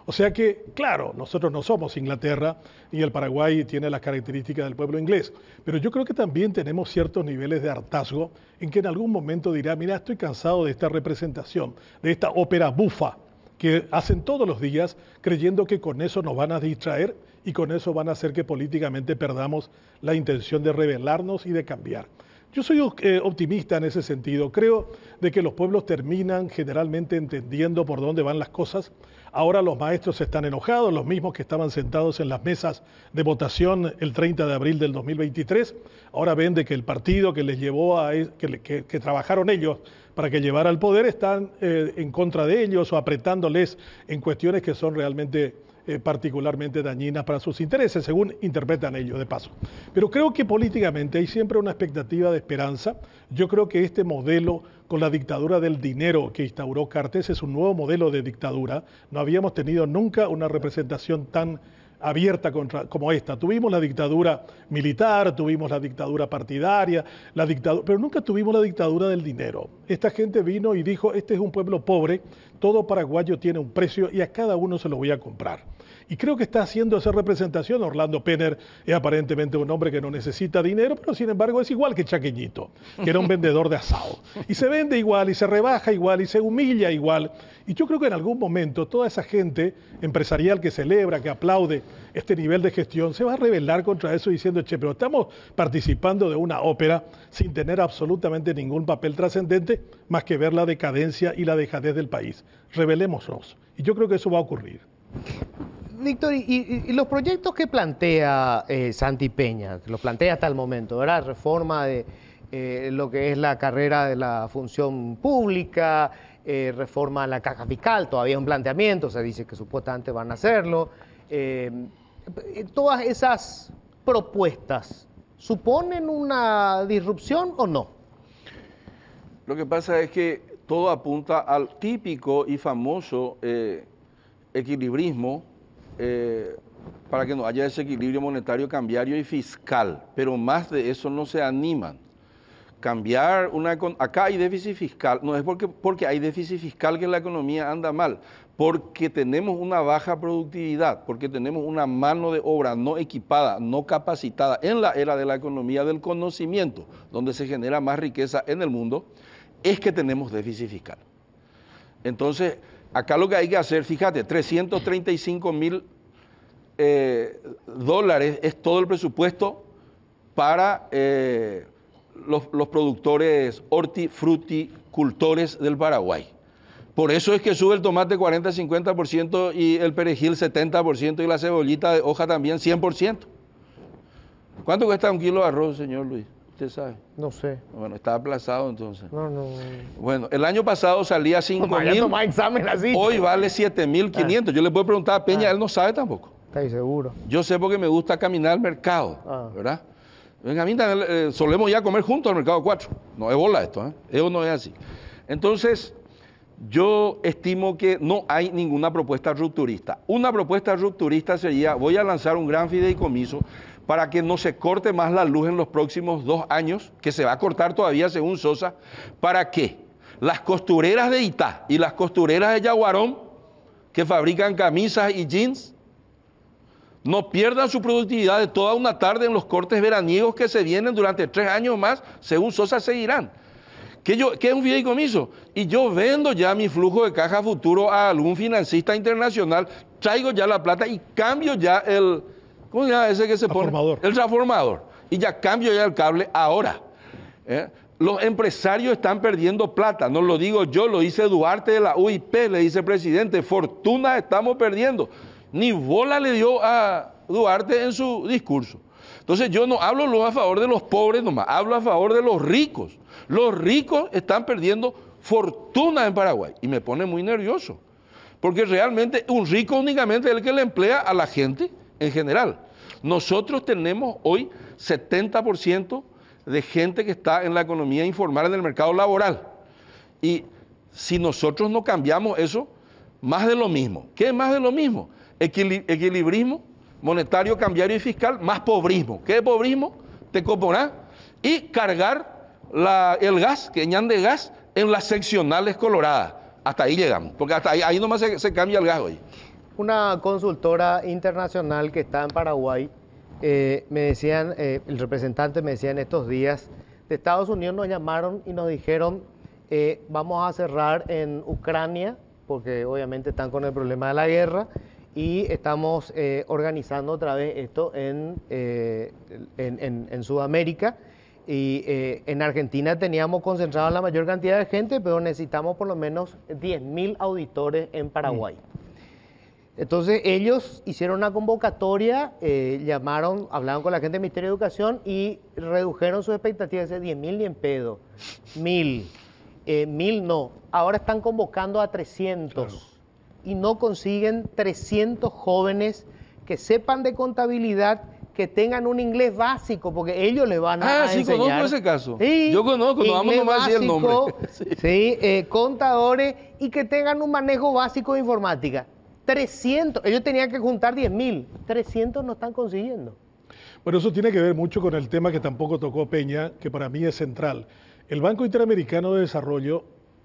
O sea que, claro, nosotros no somos Inglaterra y el Paraguay tiene las características del pueblo inglés, pero yo creo que también tenemos ciertos niveles de hartazgo en que en algún momento dirá, mira, estoy cansado de esta representación, de esta ópera bufa que hacen todos los días creyendo que con eso nos van a distraer y con eso van a hacer que políticamente perdamos la intención de rebelarnos y de cambiar. Yo soy eh, optimista en ese sentido. Creo de que los pueblos terminan generalmente entendiendo por dónde van las cosas. Ahora los maestros están enojados, los mismos que estaban sentados en las mesas de votación el 30 de abril del 2023. Ahora ven de que el partido que les llevó a que, trabajaron ellos para que llevara al poder están eh, en contra de ellos o apretándoles en cuestiones que son realmente eh, particularmente dañinas para sus intereses, según interpretan ellos, de paso. Pero creo que políticamente hay siempre una expectativa de esperanza. Yo creo que este modelo con la dictadura del dinero que instauró Cartes es un nuevo modelo de dictadura. No habíamos tenido nunca una representación tan abierta como esta. Tuvimos la dictadura militar, tuvimos la dictadura partidaria, la dictadura, pero nunca tuvimos la dictadura del dinero. Esta gente vino y dijo, este es un pueblo pobre, todo paraguayo tiene un precio y a cada uno se lo voy a comprar. Y creo que está haciendo esa representación. Orlando Penner es aparentemente un hombre que no necesita dinero, pero sin embargo es igual que Chaqueñito, que era un [laughs] vendedor de asado. Y se vende igual, y se rebaja igual, y se humilla igual. Y yo creo que en algún momento toda esa gente empresarial que celebra, que aplaude este nivel de gestión, se va a rebelar contra eso diciendo, che, pero estamos participando de una ópera sin tener absolutamente ningún papel trascendente más que ver la decadencia y la dejadez del país. Rebelémoslos. Y yo creo que eso va a ocurrir. Víctor, y, los proyectos que plantea eh, Santi Peña, los plantea hasta el momento, ¿verdad? Reforma de eh, lo que es la carrera de la función pública, eh, reforma a la caja fiscal, todavía un planteamiento, se dice que supuestamente van a hacerlo. todas esas propuestas, ¿suponen una disrupción o no? Lo que pasa es que todo apunta al típico y famoso equilibrismo eh, para que no haya ese equilibrio monetario, cambiario y fiscal, pero más de eso no se animan. Cambiar una acá hay déficit fiscal, no es porque, porque hay déficit fiscal que la economía anda mal, porque tenemos una baja productividad, porque tenemos una mano de obra no equipada, no capacitada en la era de la economía del conocimiento, donde se genera más riqueza en el mundo, es que tenemos déficit fiscal. Entonces, Acá lo que hay que hacer, fíjate, 335 mil eh, dólares es todo el presupuesto para eh, los, los, productores hortifruticultores del Paraguay. Por eso es que sube el tomate 40-50% y el perejil 70% y la cebollita de hoja también 100%. ¿Cuánto cuesta un kilo de arroz, señor Luis? ¿Usted sabe? No sé. Bueno, está aplazado entonces. No, no. Bueno, el año pasado salía 5 [laughs] mil. Hoy vale 7 mil 500. Ah. Yo le puedo preguntar a Peña, ah. él no sabe tampoco. Está seguro. Yo sé porque me gusta caminar al mercado, ah. ¿verdad? Venga, a eh, solemos ya comer juntos al mercado 4. No es bola esto, ¿eh? Eso no es así. Entonces, yo estimo que no hay ninguna propuesta rupturista. Una propuesta rupturista sería, voy a lanzar un gran fideicomiso para que no se corte más la luz en los próximos dos años, que se va a cortar todavía según Sosa, para que las costureras de Itá y las costureras de Yaguarón, que fabrican camisas y jeans, no pierdan su productividad de toda una tarde en los cortes veraniegos que se vienen durante tres años más, según Sosa seguirán. ¿Qué yo, es un fideicomiso. Y yo vendo ya mi flujo de caja futuro a algún financista internacional, traigo ya la plata y cambio ya el, ¿Cómo se llama ese que se pone? El transformador. Y ya cambio ya el cable ahora. ¿eh? Los empresarios están perdiendo plata, no lo digo yo, lo dice Duarte de la UIP, le dice presidente, fortuna estamos perdiendo. Ni bola le dio a Duarte en su discurso. Entonces yo no hablo a favor de los pobres nomás, hablo a favor de los ricos. Los ricos están perdiendo fortuna en Paraguay y me pone muy nervioso, porque realmente un rico únicamente es el que le emplea a la gente en general. Nosotros tenemos hoy 70% de gente que está en la economía informal, en el mercado laboral. Y si nosotros no cambiamos eso, más de lo mismo. ¿Qué es más de lo mismo? equilibrismo monetario, cambiario y fiscal, más pobrismo. ¿Qué es pobrismo? Te comporá. Y cargar el gas, que de gas, en las seccionales coloradas. Hasta ahí llegamos, porque hasta ahí, nomás se cambia el gas hoy una consultora internacional que está en Paraguay, eh, me decían, eh, el representante me decía en estos días, de Estados Unidos nos llamaron y nos dijeron, eh, vamos a cerrar en Ucrania, porque obviamente están con el problema de la guerra, y estamos organizando otra vez esto en, en, Sudamérica. Y en Argentina teníamos concentrado la mayor cantidad de gente, pero necesitamos por lo menos 10.000 auditores en Paraguay. Mm. Entonces ellos hicieron una convocatoria, eh, llamaron, hablaron con la gente del Ministerio de Educación y redujeron sus expectativas de 10 mil y en pedo, mil, eh, mil no. Ahora están convocando a 300 y no consiguen 300 jóvenes que sepan de contabilidad, que tengan un inglés básico, porque ellos le van a, enseñar. Ah, sí, conozco ese caso. Yo conozco, no vamos nomás a decir el nombre. [laughs] Sí, eh, contadores y que tengan un manejo básico de informática. 300, ellos tenían que juntar 10 mil, 300 no están consiguiendo. Bueno, eso tiene que ver mucho con el tema que tampoco tocó Peña, que para mí es central. El Banco Interamericano de Desarrollo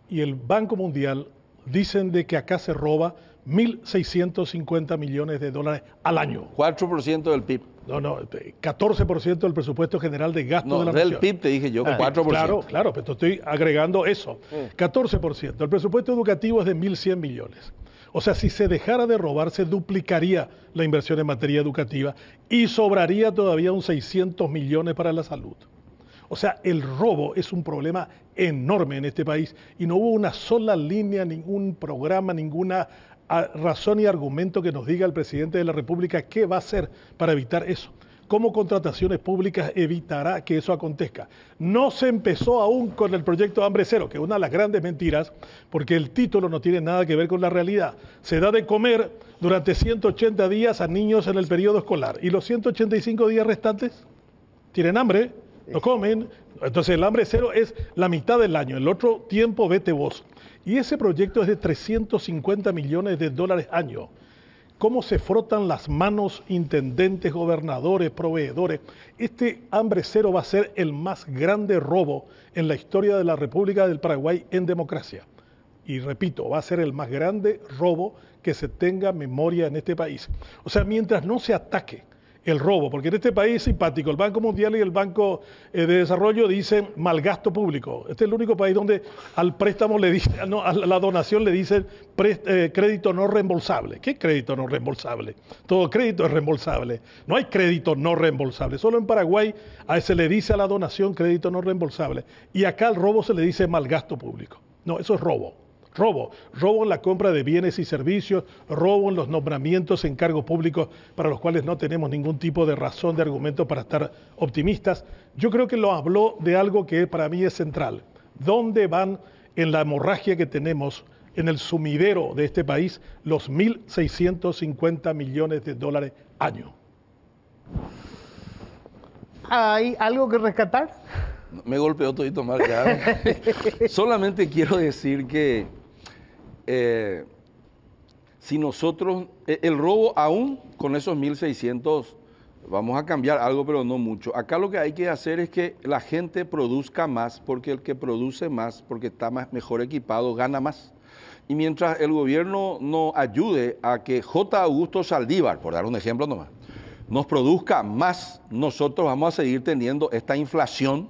y el Banco Mundial dicen de que acá se roba 1.650 millones de dólares al año. 4% del PIB. No, no, 14% eh, del presupuesto general de gasto no, de la del PIB te dije yo, 4%. Ah, claro, claro, pero estoy agregando eso. 14%. Mm. El presupuesto educativo es de 1.100 millones. O sea, si se dejara de robar, se duplicaría la inversión en materia educativa y sobraría todavía un 600 millones para la salud. O sea, el robo es un problema enorme en este país y no hubo una sola línea, ningún programa, ninguna ah, razón y argumento que nos diga el presidente de la República qué va a hacer para evitar eso cómo contrataciones públicas evitará que eso acontezca. No se empezó aún con el proyecto Hambre Cero, que es una de las grandes mentiras, porque el título no tiene nada que ver con la realidad. Se da de comer durante 180 días a niños en el periodo escolar y los 185 días restantes tienen hambre, no comen. Entonces el hambre cero es la mitad del año, el otro tiempo vete vos. Y ese proyecto es de 350 millones de dólares año cómo se frotan las manos intendentes, gobernadores, proveedores. Este hambre cero va a ser el más grande robo en la historia de la República del Paraguay en democracia. Y repito, va a ser el más grande robo que se tenga memoria en este país. O sea, mientras no se ataque el robo, porque en este país simpático, el Banco Mundial y el Banco eh, de Desarrollo dicen mal gasto público. Este es el único país donde al préstamo le dicen, [laughs] no, a la donación le dicen eh, crédito no reembolsable. ¿Qué crédito no reembolsable? Todo crédito es reembolsable. No hay crédito no reembolsable. Solo en Paraguay se le dice a la donación crédito no reembolsable. Y acá al robo se le dice mal gasto público. No, eso es robo robo, robo en la compra de bienes y servicios, robo en los nombramientos en cargos públicos para los cuales no tenemos ningún tipo de razón de argumento para estar optimistas. Yo creo que lo habló de algo que para mí es central. ¿Dónde van en la hemorragia que tenemos en el sumidero de este país los 1.650 millones de dólares año? ¿Hay algo que rescatar? Me golpeó todito mal. [laughs] Solamente quiero decir que eh, si nosotros, eh, el robo aún con esos 1.600, vamos a cambiar algo, pero no mucho. Acá lo que hay que hacer es que la gente produzca más, porque el que produce más, porque está más, mejor equipado, gana más. Y mientras el gobierno no ayude a que J. Augusto Saldívar, por dar un ejemplo nomás, nos produzca más, nosotros vamos a seguir teniendo esta inflación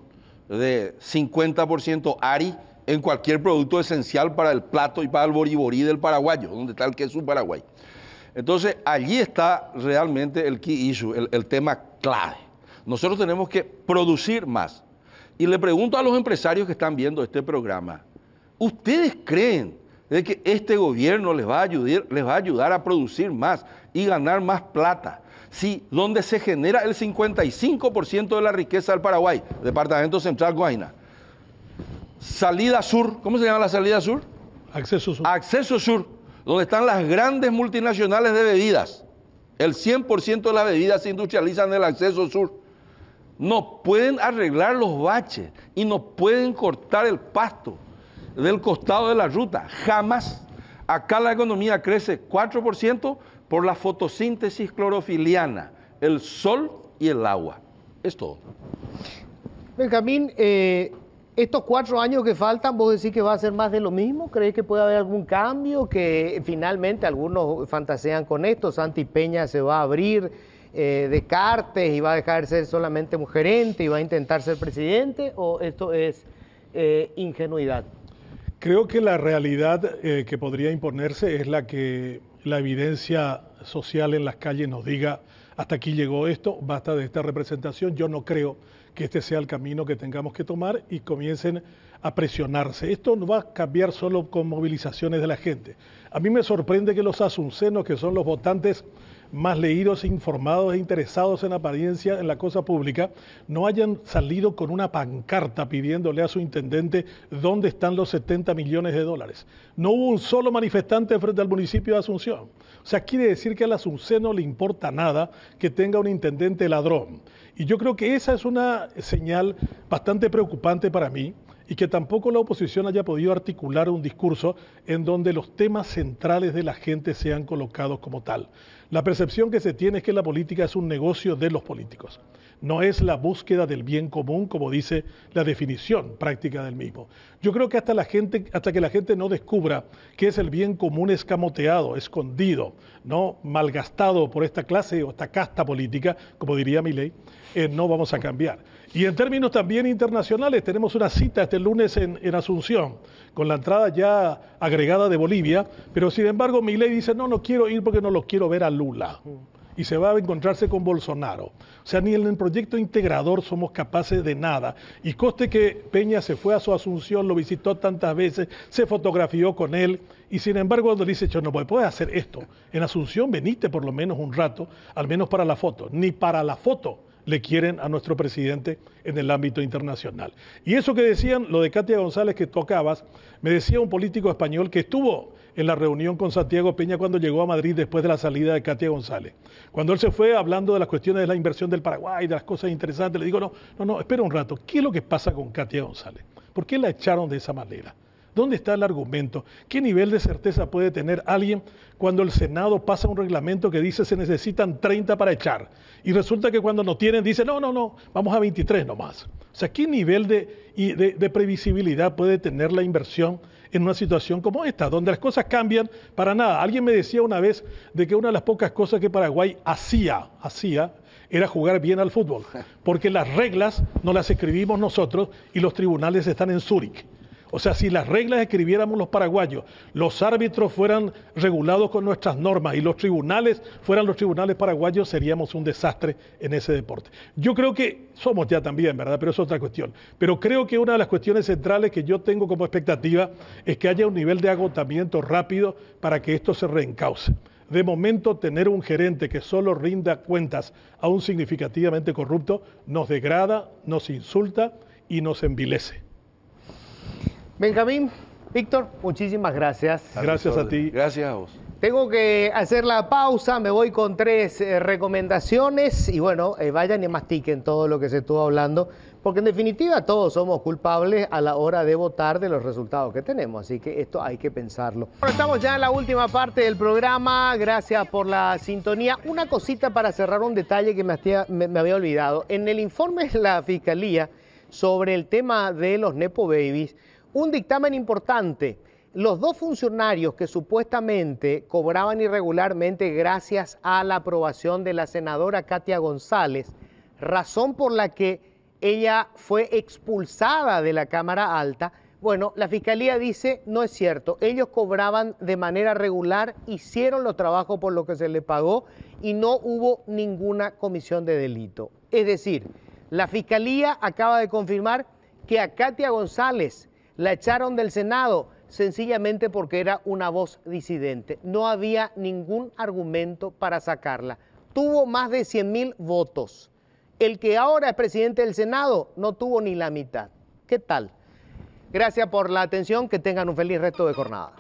de 50% ARI, en cualquier producto esencial para el plato y para el boriborí del paraguayo, donde está el queso paraguay. Entonces, allí está realmente el key issue, el, tema clave. Nosotros tenemos que producir más. Y le pregunto a los empresarios que están viendo este programa, ¿ustedes creen de que este gobierno les va a ayudar, les va a, ayudar a producir más y ganar más plata? Sí, donde se genera el 55% de la riqueza del Paraguay, Departamento Central Guayna salida sur, ¿cómo se llama la salida sur? Acceso sur. Acceso sur, donde están las grandes multinacionales de bebidas. El 100% de las bebidas se industrializan en el acceso sur. No pueden arreglar los baches y no pueden cortar el pasto del costado de la ruta. Jamás. Acá la economía crece 4% por la fotosíntesis clorofiliana, el sol y el agua. Es todo. Benjamín, eh, estos cuatro años que faltan, ¿vos decís que va a ser más de lo mismo? ¿Crees que puede haber algún cambio? Que finalmente algunos fantasean con esto, Santi Peña se va a abrir eh, de cartes y va a dejar de ser solamente un gerente y va a intentar ser presidente, o esto es eh, ingenuidad? Creo que la realidad eh, que podría imponerse es la que la evidencia social en las calles nos diga hasta aquí llegó esto, basta de esta representación, yo no creo que este sea el camino que tengamos que tomar y comiencen a presionarse. Esto no va a cambiar solo con movilizaciones de la gente. A mí me sorprende que los asuncenos, que son los votantes más leídos, informados e interesados en apariencia en la cosa pública, no hayan salido con una pancarta pidiéndole a su intendente dónde están los 70 millones de dólares. No hubo un solo manifestante frente al municipio de Asunción. O sea, quiere decir que al asunceno le importa nada que tenga un intendente ladrón, y yo creo que esa es una señal bastante preocupante para mí, y que tampoco la oposición haya podido articular un discurso en donde los temas centrales de la gente sean colocados como tal. La percepción que se tiene es que la política es un negocio de los políticos. No es la búsqueda del bien común, como dice la definición práctica del mismo. Yo creo que hasta, que la gente no descubra que es el bien común escamoteado, escondido, no malgastado por esta clase o esta casta política, como diría mi ley, eh, no vamos a cambiar. Y en términos también internacionales, tenemos una cita este lunes en, Asunción, con la entrada ya agregada de Bolivia, pero sin embargo Milei dice, no, no quiero ir porque no lo quiero ver a Lula. Y se va a encontrarse con Bolsonaro. O sea, ni en el proyecto integrador somos capaces de nada. Y coste que Peña se fue a su Asunción, lo visitó tantas veces, se fotografió con él, y sin embargo, cuando dice, yo no puedes hacer esto. En Asunción veniste por lo menos un rato, al menos para la foto. Ni para la foto le quieren a nuestro presidente en el ámbito internacional. Y eso que decían, lo de Katia González que tocabas, me decía un político español que estuvo en la reunión con Santiago Peña cuando llegó a Madrid después de la salida de Katia González. Cuando él se fue hablando de las cuestiones de la inversión del Paraguay, de las cosas interesantes, le digo, no, no, no, espera un rato, ¿qué es lo que pasa con Katia González? ¿Por qué la echaron de esa manera? ¿Dónde está el argumento? ¿Qué nivel de certeza puede tener alguien cuando el Senado pasa un reglamento que dice se necesitan 30 para echar? Y resulta que cuando no tienen dice, no, no, no, vamos a 23 nomás. O sea, ¿qué nivel de, previsibilidad puede tener la inversión? en una situación como esta, donde las cosas cambian para nada. Alguien me decía una vez de que una de las pocas cosas que Paraguay hacía, hacía, era jugar bien al fútbol, [laughs] porque las reglas no las escribimos nosotros y los tribunales están en Zúrich. O sea, si las reglas escribiéramos los paraguayos, los árbitros fueran regulados con nuestras normas y los tribunales fueran los tribunales paraguayos, seríamos un desastre en ese deporte. Yo creo que somos ya también, ¿verdad? Pero es otra cuestión. Pero creo que una de las cuestiones centrales que yo tengo como expectativa es que haya un nivel de agotamiento rápido para que esto se reencauce. De momento, tener un gerente que solo rinda cuentas a un significativamente corrupto nos degrada, nos insulta y nos envilece. Benjamín, Víctor, muchísimas gracias. Gracias a ti. Gracias a vos. Tengo que hacer la pausa, me voy con tres eh, recomendaciones y bueno, eh, vayan y mastiquen todo lo que se estuvo hablando, porque en definitiva todos somos culpables a la hora de votar de los resultados que tenemos, así que esto hay que pensarlo. Bueno, estamos ya en la última parte del programa, gracias por la sintonía. Una cosita para cerrar un detalle que me, me había olvidado. En el informe de la Fiscalía sobre el tema de los Nepo Babies, un dictamen importante. Los dos funcionarios que supuestamente cobraban irregularmente gracias a la aprobación de la senadora Katia González, razón por la que ella fue expulsada de la Cámara Alta, bueno, la Fiscalía dice, no es cierto, ellos cobraban de manera regular, hicieron los trabajos por lo que se les pagó y no hubo ninguna comisión de delito. Es decir, la Fiscalía acaba de confirmar que a Katia González la echaron del Senado sencillamente porque era una voz disidente. No había ningún argumento para sacarla. Tuvo más de 100 mil votos. El que ahora es presidente del Senado no tuvo ni la mitad. ¿Qué tal? Gracias por la atención. Que tengan un feliz resto de jornada.